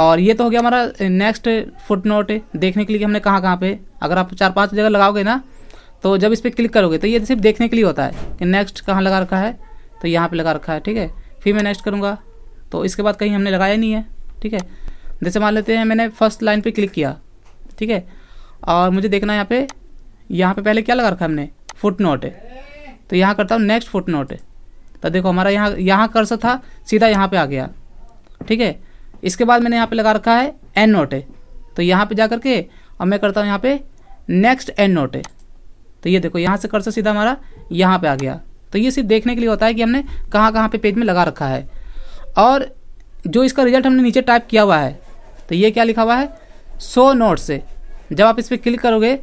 और ये तो हो गया हमारा नेक्स्ट फुट नोट देखने के लिए हमने कहाँ कहाँ पे अगर आप चार पाँच जगह लगाओगे ना तो जब इस पर क्लिक करोगे तो ये सिर्फ देखने के लिए होता है कि नेक्स्ट कहाँ लगा रखा है तो यहाँ पर लगा रखा है ठीक है फिर मैं नेक्स्ट करूँगा तो इसके बाद कहीं हमने लगाया नहीं है ठीक है जैसे मान लेते हैं मैंने फर्स्ट लाइन पे क्लिक किया ठीक है और मुझे देखना है यहाँ पे यहाँ पे पहले क्या लगा रखा हमने फुट नोट तो यहाँ करता हूँ नेक्स्ट फुट नोट तो देखो हमारा यहाँ यहाँ कर्सर था सीधा यहाँ पे आ गया ठीक है इसके बाद मैंने यहाँ पे लगा रखा है एन नोट तो यहाँ पे जा करके और मैं करता हूँ यहाँ पे नेक्स्ट एन नोट तो ये देखो यहाँ से कर सीधा हमारा यहाँ पर आ गया तो ये सिर्फ देखने के लिए होता है कि हमने कहाँ कहाँ पर पेज में लगा रखा है और जो इसका रिजल्ट हमने नीचे टाइप किया हुआ है तो ये क्या लिखा हुआ है सो नोट से जब आप इस पर क्लिक करोगे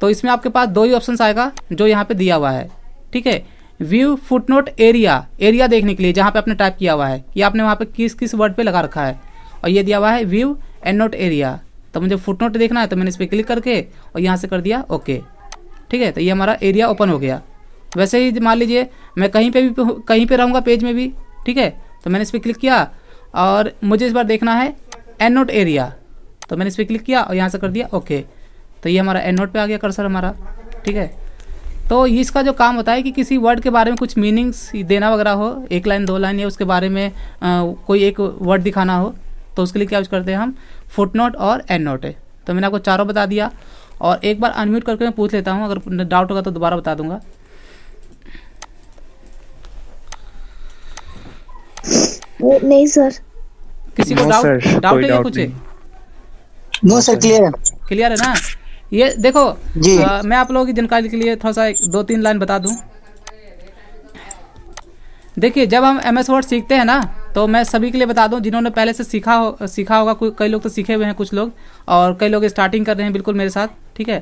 तो इसमें आपके पास दो ही ऑप्शन आएगा जो यहाँ पर दिया हुआ है ठीक है view footnote area area देखने के लिए जहाँ पे आपने टाइप किया हुआ है कि आपने वहाँ पे किस किस वर्ड पे लगा रखा है और ये दिया हुआ है व्यू एंड नोट एरिया तो मुझे फुट नोट देखना है तो मैंने इस पर क्लिक करके और यहाँ से कर दिया ओके ठीक है तो ये हमारा एरिया ओपन हो गया वैसे ही मान लीजिए मैं कहीं पे भी कहीं पर रहूँगा पेज में भी ठीक है तो मैंने इस पर क्लिक किया और मुझे इस बार देखना है एनोट एरिया तो मैंने इस पर क्लिक किया और यहाँ से कर दिया ओके तो ये हमारा एनोट पे आ गया कर्सर हमारा ठीक है तो इसका जो काम होता है कि किसी वर्ड के बारे में कुछ मीनिंग्स देना वगैरह हो एक लाइन दो लाइन या उसके बारे में आ, कोई एक वर्ड दिखाना हो तो उसके लिए क्या यूज़ करते हैं हम फुट नोट और एन नोट है तो मैंने आपको चारों बता दिया और एक बार अनम्यूट करके मैं पूछ लेता हूँ अगर डाउट होगा तो दोबारा बता दूंगा नहीं सर किसी को डाउट डाउट है या कुछ है नो सर क्लियर है क्लियर है ना ये देखो आ, मैं आप लोगों की जानकारी के लिए थोड़ा सा दो तीन लाइन बता दूं देखिए जब हम एम एस वर्ड सीखते हैं ना तो मैं सभी के लिए बता दूं जिन्होंने पहले से सीखा हो सीखा होगा कई लोग तो सीखे हुए हैं कुछ लोग और कई लोग स्टार्टिंग कर रहे हैं बिल्कुल मेरे साथ ठीक है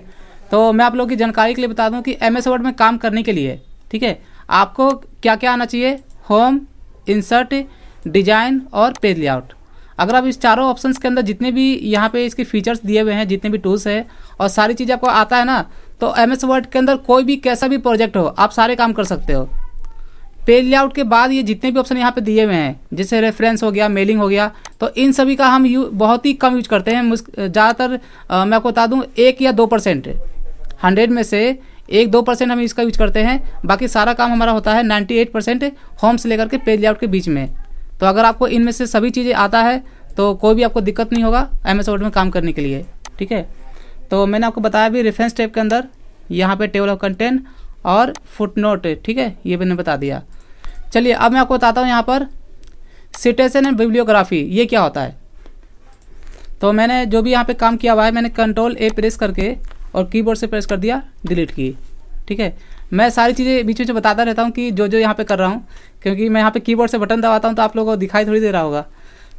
तो मैं आप लोगों की जानकारी के लिए बता दूं कि एम एस वर्ड में काम करने के लिए ठीक है आपको क्या क्या आना चाहिए होम इंसर्ट डिजाइन और पेज लेआउट अगर आप इस चारों ऑप्शन के अंदर जितने भी यहाँ पे इसके फीचर्स दिए हुए हैं जितने भी टूल्स है और सारी चीज़ आपको आता है ना तो एम एस वर्ड के अंदर कोई भी कैसा भी प्रोजेक्ट हो आप सारे काम कर सकते हो पेज लेआउट के बाद ये जितने भी ऑप्शन यहाँ पे दिए हुए हैं जैसे रेफरेंस हो गया मेलिंग हो गया तो इन सभी का हम यू बहुत ही कम यूज करते हैं ज़्यादातर मैं आपको बता दूँ एक या दो परसेंट हंड्रेड में से एक दो परसेंट हम इसका यूज करते हैं बाकी सारा काम हमारा होता है नाइन्टी एट परसेंट होम्स लेकर के पेज लेआउट के बीच में तो अगर आपको इनमें से सभी चीज़ें आता है तो कोई भी आपको दिक्कत नहीं होगा एम एस में काम करने के लिए ठीक है तो मैंने आपको बताया भी रेफरेंस टेप के अंदर यहाँ पे टेबल ऑफ कंटेंट और फुट नोट ठीक है ये मैंने बता दिया चलिए अब मैं आपको बताता हूँ यहाँ पर सिटेशन एंड बिब्लियोग्राफी ये क्या होता है तो मैंने जो भी यहाँ पे काम किया हुआ है मैंने कंट्रोल ए प्रेस करके और कीबोर्ड से प्रेस कर दिया डिलीट की ठीक है मैं सारी चीज़ें बीच बीच में बताता रहता हूँ कि जो जो यहाँ पे कर रहा हूँ क्योंकि मैं यहाँ पे कीबोर्ड से बटन दबाता हूँ तो आप लोगों को दिखाई थोड़ी दे रहा होगा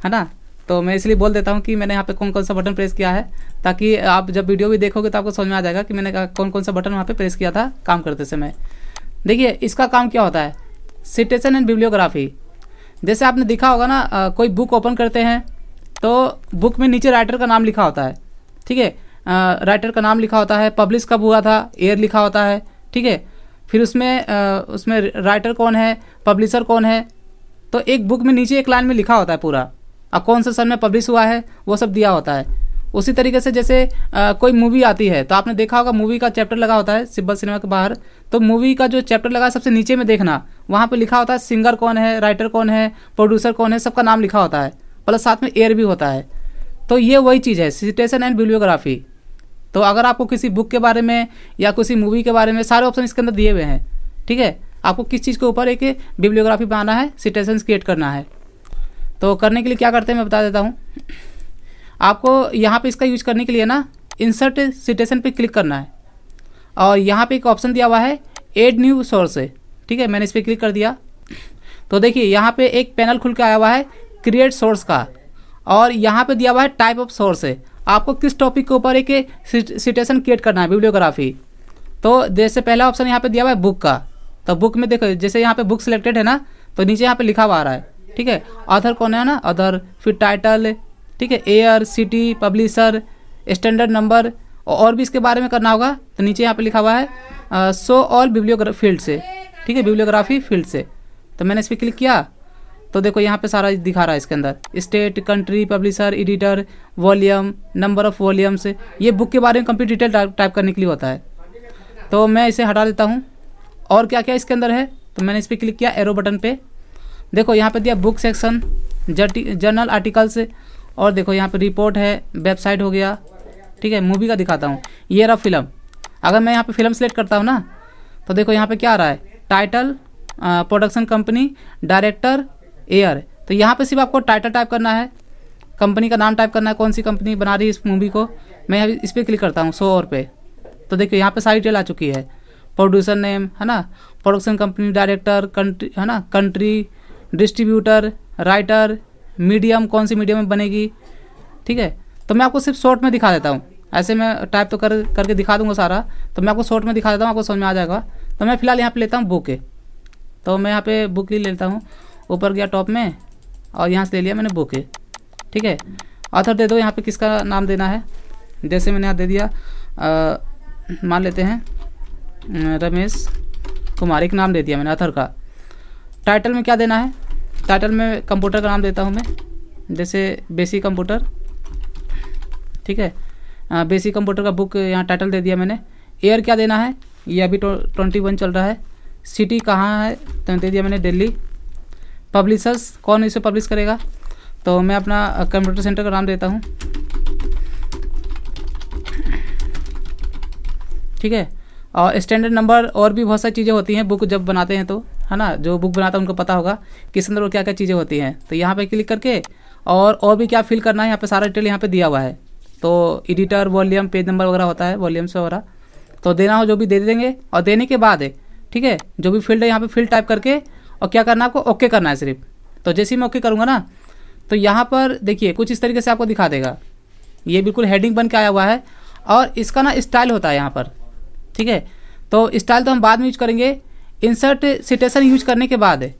है ना तो मैं इसलिए बोल देता हूँ कि मैंने यहाँ पे कौन कौन सा बटन प्रेस किया है ताकि आप जब वीडियो भी देखोगे तो आपको समझ में आ जाएगा कि मैंने कौन कौन सा बटन वहाँ पर प्रेस किया था काम करते समय देखिए इसका काम क्या होता है सिटेशन एंड बिब्लियोग्राफी जैसे आपने देखा होगा ना कोई बुक ओपन करते हैं तो बुक में नीचे राइटर का नाम लिखा होता है ठीक है राइटर का नाम लिखा होता है पब्लिश कब हुआ था एयर लिखा होता है ठीक है फिर उसमें आ, उसमें राइटर कौन है पब्लिशर कौन है तो एक बुक में नीचे एक लाइन में लिखा होता है पूरा अब कौन सा सन में पब्लिश हुआ है वो सब दिया होता है उसी तरीके से जैसे आ, कोई मूवी आती है तो आपने देखा होगा मूवी का चैप्टर लगा होता है सिब्बल सिनेमा के बाहर तो मूवी का जो चैप्टर लगा सबसे नीचे में देखना वहाँ पे लिखा होता है सिंगर कौन है राइटर कौन है प्रोड्यूसर कौन है सबका नाम लिखा होता है प्लस साथ में एयर भी होता है तो ये वही चीज़ है सिटेशन एंड बिलियोग्राफी तो अगर आपको किसी बुक के बारे में या किसी मूवी के बारे में सारे ऑप्शन इसके अंदर दिए हुए हैं ठीक है आपको किस चीज़ के ऊपर एक बिब्लियोग्राफी बनाना है सिटेशन क्रिएट करना है तो करने के लिए क्या करते हैं मैं बता देता हूँ आपको यहाँ पे इसका यूज करने के लिए ना इंसर्ट सिटेशन पे क्लिक करना है और यहाँ पे एक ऑप्शन दिया हुआ है एड न्यू सोर्स है ठीक है मैंने इस पर क्लिक कर दिया तो देखिए यहाँ पे एक पैनल खुल के आया हुआ है क्रिएट सोर्स का और यहाँ पे दिया हुआ है टाइप ऑफ सोर्स है आपको किस टॉपिक के ऊपर एक सिटेशन क्रिएट करना है वीडियोग्राफी तो जैसे पहला ऑप्शन यहाँ पे दिया हुआ है बुक का तो बुक में देखो जैसे यहाँ पे बुक सिलेक्टेड है ना तो नीचे यहाँ पे लिखा हुआ आ रहा है ठीक है अदर कौन है ना अदर फिर टाइटल ठीक है year city publisher standard number और भी इसके बारे में करना होगा तो नीचे यहाँ पर लिखा हुआ है सो ऑल बिब्लियोग्राफ फील्ड से ठीक है बिब्लियोग्राफी फील्ड से तो मैंने इस पर क्लिक किया तो देखो यहाँ पे सारा दिखा रहा है इसके अंदर state country publisher editor volume number of volumes ये बुक के बारे में कंप्लीट डिटेल टाइप करने के लिए होता है तो मैं इसे हटा देता हूँ और क्या क्या इसके अंदर है तो मैंने इस पर क्लिक किया एरो बटन पर देखो यहाँ पर दिया बुक सेक्शन जर्नल आर्टिकल्स और देखो यहाँ पर रिपोर्ट है वेबसाइट हो गया ठीक है मूवी का दिखाता हूँ ये रहा फिल्म अगर मैं यहाँ पे फिल्म सेलेक्ट करता हूँ ना तो देखो यहाँ पे क्या आ रहा है title production company director year तो यहाँ पे सिर्फ आपको टाइटल टाइप करना है कंपनी का नाम टाइप करना है कौन सी कंपनी बना रही है इस मूवी को मैं अभी इस पर क्लिक करता हूँ सो और पे तो देखिए यहाँ पे सारी डिटेल आ चुकी है प्रोड्यूसर नेम है ना प्रोडक्शन कंपनी डायरेक्टर कंट्री है ना कंट्री डिस्ट्रीब्यूटर राइटर मीडियम कौन सी मीडियम में बनेगी ठीक है तो मैं आपको सिर्फ शॉर्ट में दिखा देता हूँ ऐसे मैं टाइप तो कर करके दिखा दूंगा सारा तो मैं आपको शॉर्ट में दिखा देता हूँ आपको समझ में आ जाएगा तो मैं फिलहाल यहाँ पर लेता हूँ बुक तो मैं यहाँ पे बुक ही लेता हूँ ऊपर गया टॉप में और यहाँ से ले लिया मैंने बुक ठीक है ऑथर दे दो यहाँ पे किसका नाम देना है जैसे मैंने यहाँ दे दिया मान लेते हैं रमेश कुमार एक नाम दे दिया मैंने ऑथर का टाइटल में क्या देना है टाइटल में कंप्यूटर का नाम देता हूँ मैं जैसे बेसिक कंप्यूटर ठीक है बेसिक कंप्यूटर का बुक यहाँ टाइटल दे दिया मैंने एयर क्या देना है ये अभी तो ट्वेंटी वन चल रहा है सिटी कहाँ है तो दे दिया मैंने दिल्ली पब्लिशर्स कौन इसे पब्लिश करेगा तो मैं अपना कंप्यूटर सेंटर का नाम देता हूँ ठीक है और स्टैंडर्ड नंबर और भी बहुत सारी चीज़ें होती हैं बुक जब बनाते हैं तो है ना जो बुक बनाता है उनको पता होगा किस अंदर और क्या क्या चीज़ें होती हैं तो यहाँ पे क्लिक करके और और भी क्या फिल करना है यहाँ पे सारा डिटेल यहाँ पे दिया हुआ है तो एडिटर वॉल्यूम पेज नंबर वगैरह होता है वॉल्यूम्स वगैरह तो देना हो जो भी दे देंगे और देने के बाद ठीक है जो भी फील्ड है यहाँ पर फील्ड टाइप करके और क्या करना है आपको ओके करना है सिर्फ तो जैसे ही मैं ओके करूँगा ना तो यहाँ पर देखिए कुछ इस तरीके से आपको दिखा देगा ये बिल्कुल हेडिंग बन के आया हुआ है और इसका ना स्टाइल होता है यहाँ पर ठीक है तो स्टाइल तो हम बाद में यूज करेंगे इंसर्ट सिटेशन यूज करने के बाद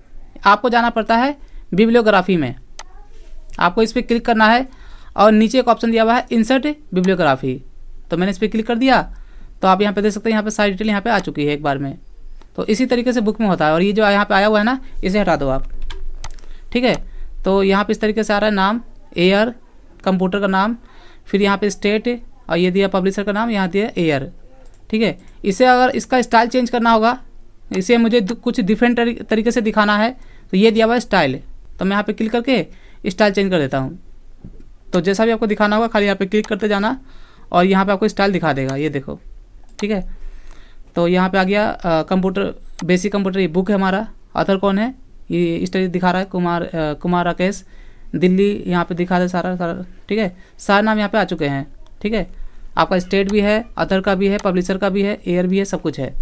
आपको जाना पड़ता है बिब्लियोग्राफी में आपको इस पर क्लिक करना है और नीचे एक ऑप्शन दिया हुआ है इंसर्ट बिब्लियोग्राफी तो मैंने इस पर क्लिक कर दिया तो आप यहाँ पे देख सकते हैं यहाँ पे सारी डिटेल यहाँ पे आ चुकी है एक बार में तो इसी तरीके से बुक में होता है और ये जो यहाँ पे आया हुआ है ना इसे हटा दो आप ठीक है तो यहाँ पे इस तरीके से आ रहा है नाम एयर कंप्यूटर का नाम फिर यहाँ पे स्टेट और ये दिया पब्लिशर का नाम यहाँ दिया एयर ठीक है इसे अगर इसका स्टाइल चेंज करना होगा इसे मुझे कुछ डिफरेंट तरीके से दिखाना है तो ये दिया हुआ है स्टाइल तो मैं यहाँ पर क्लिक करके स्टाइल चेंज कर देता हूँ तो जैसा भी आपको दिखाना होगा खाली यहाँ पर क्लिक करते जाना और यहाँ पर आपको स्टाइल दिखा देगा ये देखो ठीक है तो यहाँ पे आ गया कंप्यूटर बेसिक कंप्यूटर ये बुक है हमारा अथर कौन है ये स्टडी दिखा रहा है कुमार आ, कुमार राकेश दिल्ली यहाँ पे दिखा रहा है सारा सारा ठीक है सारे नाम यहाँ पे आ चुके हैं ठीक है आपका स्टेट भी है अदर का भी है पब्लिशर का भी है एयर भी है सब कुछ है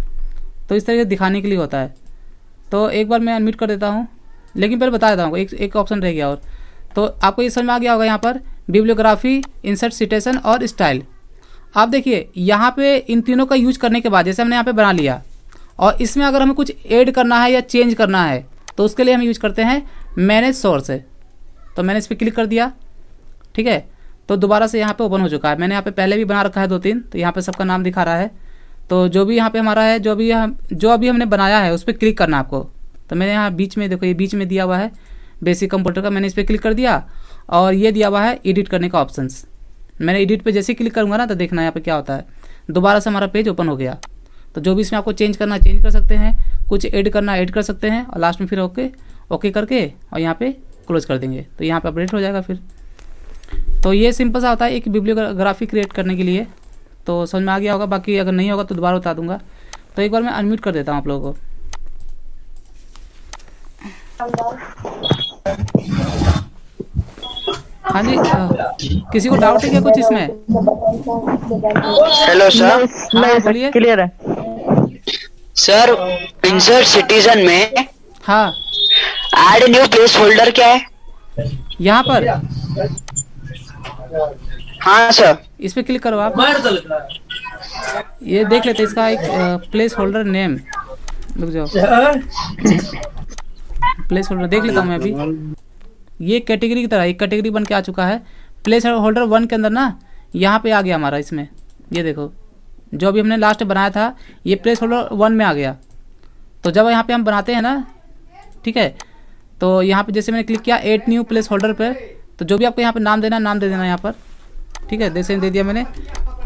तो इस तरीके से दिखाने के लिए होता है तो एक बार मैं एडमिट कर देता हूँ लेकिन पहले बता देता हूँ एक एक ऑप्शन रह गया और तो आपको ये समझ में आ गया होगा यहाँ पर बिब्लियोग्राफी इंसर्ट सिटेशन और स्टाइल आप देखिए यहाँ पे इन तीनों का यूज करने के बाद जैसे हमने यहाँ पे बना लिया और इसमें अगर हमें कुछ ऐड करना है या चेंज करना है तो उसके लिए हम यूज करते हैं मैनेज सोर्स तो मैंने इस पर क्लिक कर दिया ठीक है तो दोबारा से यहाँ पे ओपन हो चुका है मैंने यहाँ पे पहले भी बना रखा है दो तीन तो यहाँ पे सबका नाम दिखा रहा है तो जो भी यहाँ पे हमारा है जो भी हम जो अभी हमने बनाया है उस पर क्लिक करना आपको तो मैंने यहाँ बीच में देखो ये बीच में दिया हुआ है बेसिक कंप्यूटर का मैंने इस पर क्लिक कर दिया और ये दिया हुआ है एडिट करने का ऑप्शंस मैंने एडिट पर जैसे क्लिक करूँगा ना तो देखना यहाँ पर क्या होता है दोबारा से हमारा पेज ओपन हो गया तो जो भी इसमें आपको चेंज करना चेंज कर सकते हैं कुछ ऐड करना ऐड कर सकते हैं और लास्ट में फिर ओके ओके करके और यहाँ पे क्लोज कर देंगे तो यहाँ पे अपडेट हो जाएगा फिर तो ये सिंपल सा होता है एक बिब्लियोग्राफी क्रिएट करने के लिए तो समझ में आ गया होगा बाकी अगर नहीं होगा तो दोबारा बता दूंगा तो एक बार मैं अनम्यूट कर देता हूँ आप लोगों को हाँ जी अच्छा। किसी को डाउट है क्या कुछ इसमें हेलो सर क्लियर है सर सिटीजन में हाँ एड न्यू प्लेस होल्डर क्या है यहाँ पर हाँ सर इस पे क्लिक करो आप ये देख लेते इसका एक प्लेस होल्डर नेम रुक जाओ प्लेस होल्डर देख लेता हूँ मैं अभी ये कैटेगरी की तरह एक कैटेगरी बन के आ चुका है प्लेस होल्डर वन के अंदर ना यहाँ पे आ गया हमारा इसमें ये देखो जो अभी हमने लास्ट बनाया था ये प्लेस होल्डर वन में आ गया तो जब यहाँ पे हम बनाते हैं ना ठीक है तो यहाँ पे जैसे मैंने क्लिक किया एट न्यू प्लेस होल्डर पर तो जो भी आपको यहाँ पर नाम देना नाम दे देना यहाँ पर ठीक है जैसे दे दिया मैंने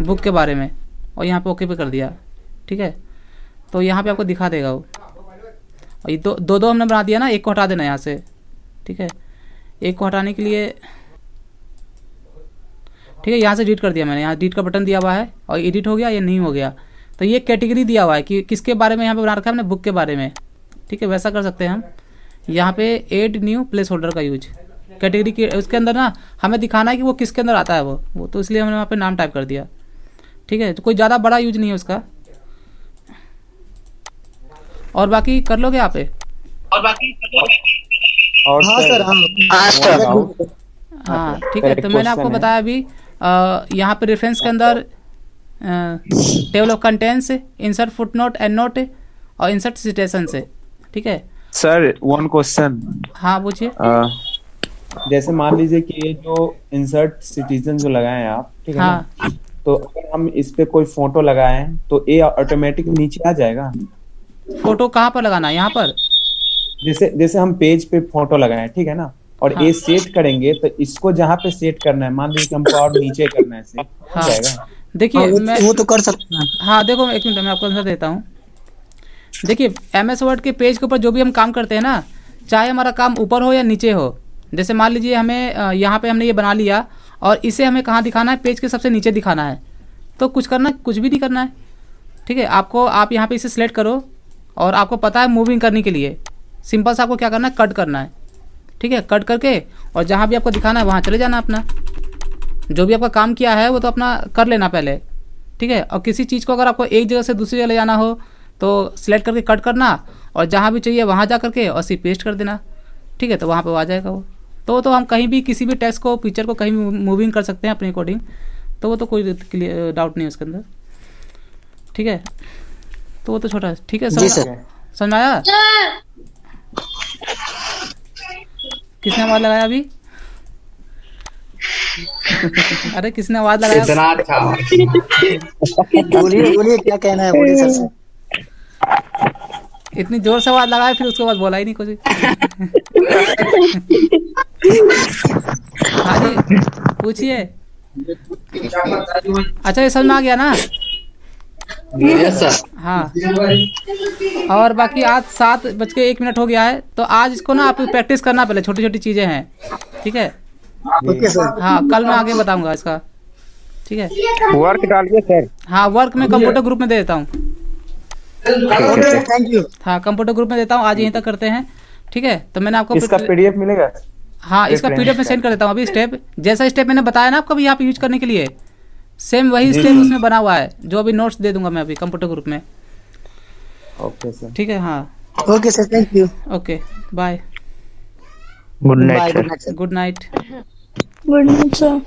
बुक के बारे में और यहाँ पर ओके पे कर दिया ठीक है तो यहाँ पर आपको दिखा देगा वो और ये दो दो हमने बना दिया ना एक को हटा देना यहाँ से ठीक है एक को हटाने के लिए ठीक है यहाँ से डिलीट कर दिया मैंने यहाँ डिलीट का बटन दिया हुआ है और एडिट हो गया या नहीं हो गया तो ये कैटेगरी दिया हुआ है कि किसके बारे में यहाँ पे बना रखा है हमने बुक के बारे में ठीक है वैसा कर सकते हैं हम यहाँ पे एड न्यू प्लेस होल्डर का यूज कैटेगरी के उसके अंदर ना हमें दिखाना है कि वो किसके अंदर आता है वो वो तो इसलिए हमने वहाँ पर नाम टाइप कर दिया ठीक है तो कोई ज़्यादा बड़ा यूज नहीं है उसका और बाकी कर लोगे यहाँ पे और बाकी और हाँ सर हाँ हाँ ठीक है हाँ, तो मैंने आपको बताया अभी यहाँ पे रेफरेंस के अंदर table of contents insert footnote endnote और इंसर्ट सिटेशन से ठीक है सर वन क्वेश्चन हाँ पूछिए जैसे मान लीजिए कि ये जो इंसर्ट सिटीजन जो लगाए हैं आप ठीक है हाँ. तो अगर हम इस पे कोई फोटो लगाए तो ये ऑटोमेटिक नीचे आ जाएगा फोटो कहाँ पर लगाना है यहाँ पर जैसे जैसे हम पेज पे फोटो लगाए ठीक है ना और हाँ। सेट करेंगे तो इसको जहाँ पे सेट करना है मान लीजिए कि हमको और नीचे करना है सेट हाँ। जाएगा देखिए हाँ, मैं वो तो कर सकते हैं हाँ देखो एक मिनट मैं आपको आंसर देता हूँ देखिए एम एस वर्ड के पेज के ऊपर जो भी हम काम करते हैं ना चाहे हमारा काम ऊपर हो या नीचे हो जैसे मान लीजिए हमें यहाँ पे हमने ये बना लिया और इसे हमें कहाँ दिखाना है पेज के सबसे नीचे दिखाना है तो कुछ करना कुछ भी नहीं करना है ठीक है आपको आप यहाँ पे इसे सिलेक्ट करो और आपको पता है मूविंग करने के लिए सिंपल से आपको क्या करना है कट करना है ठीक है कट करके और जहाँ भी आपको दिखाना है वहाँ चले जाना अपना जो भी आपका काम किया है वो तो अपना कर लेना पहले ठीक है और किसी चीज़ को अगर आपको एक जगह से दूसरी जगह ले जाना हो तो सिलेक्ट करके कट करना और जहाँ भी चाहिए वहाँ जा करके और सी पेस्ट कर देना ठीक है तो वहाँ पर आ जाएगा वो तो तो हम कहीं भी किसी भी टेक्स को पिक्चर को कहीं मूविंग कर सकते हैं अपने अकॉर्डिंग तो वो तो कोई डाउट नहीं है उसके अंदर ठीक है तो वो तो छोटा ठीक है समझ समझ आया किसने आवाज लगाया अभी अरे किसने आवाज लगाया इतना अच्छा बोलिए बोलिए क्या कहना है बोलिए सर इतनी जोर से आवाज लगाया फिर उसके बाद बोला ही नहीं कुछ हाँ जी पूछिए अच्छा ये समझ में आ गया ना हाँ और बाकी आज सात बज के एक मिनट हो गया है तो आज इसको ना आप प्रैक्टिस करना पहले छोटी छोटी चीजें हैं ठीक है हाँ कल मैं आगे बताऊंगा इसका ठीक है वर्क डालिए सर हाँ वर्क में कंप्यूटर ग्रुप में दे देता हूँ हाँ कंप्यूटर ग्रुप में देता हूँ आज यहीं तक करते हैं ठीक है तो मैंने आपको इसका पीडीएफ मिलेगा हाँ इसका पीडीएफ में सेंड कर देता हूँ अभी स्टेप जैसा स्टेप मैंने बताया ना आपको यहाँ पे यूज करने के लिए सेम वही स्टेप उसमें बना हुआ है जो अभी नोट्स दे दूंगा मैं अभी कंप्यूटर ग्रुप में ओके सर ठीक है हाँ okay sir thank you okay bye good night good night good night sir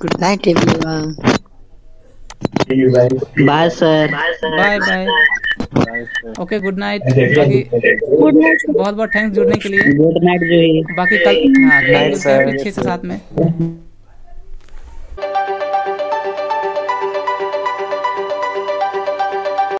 good night everyone bye sir bye bye okay good night बाकी गुड नाइट बहुत बहुत थैंक्स जुड़ने के लिए गुड नाइट बाकी कल हाँ कल छह से साथ में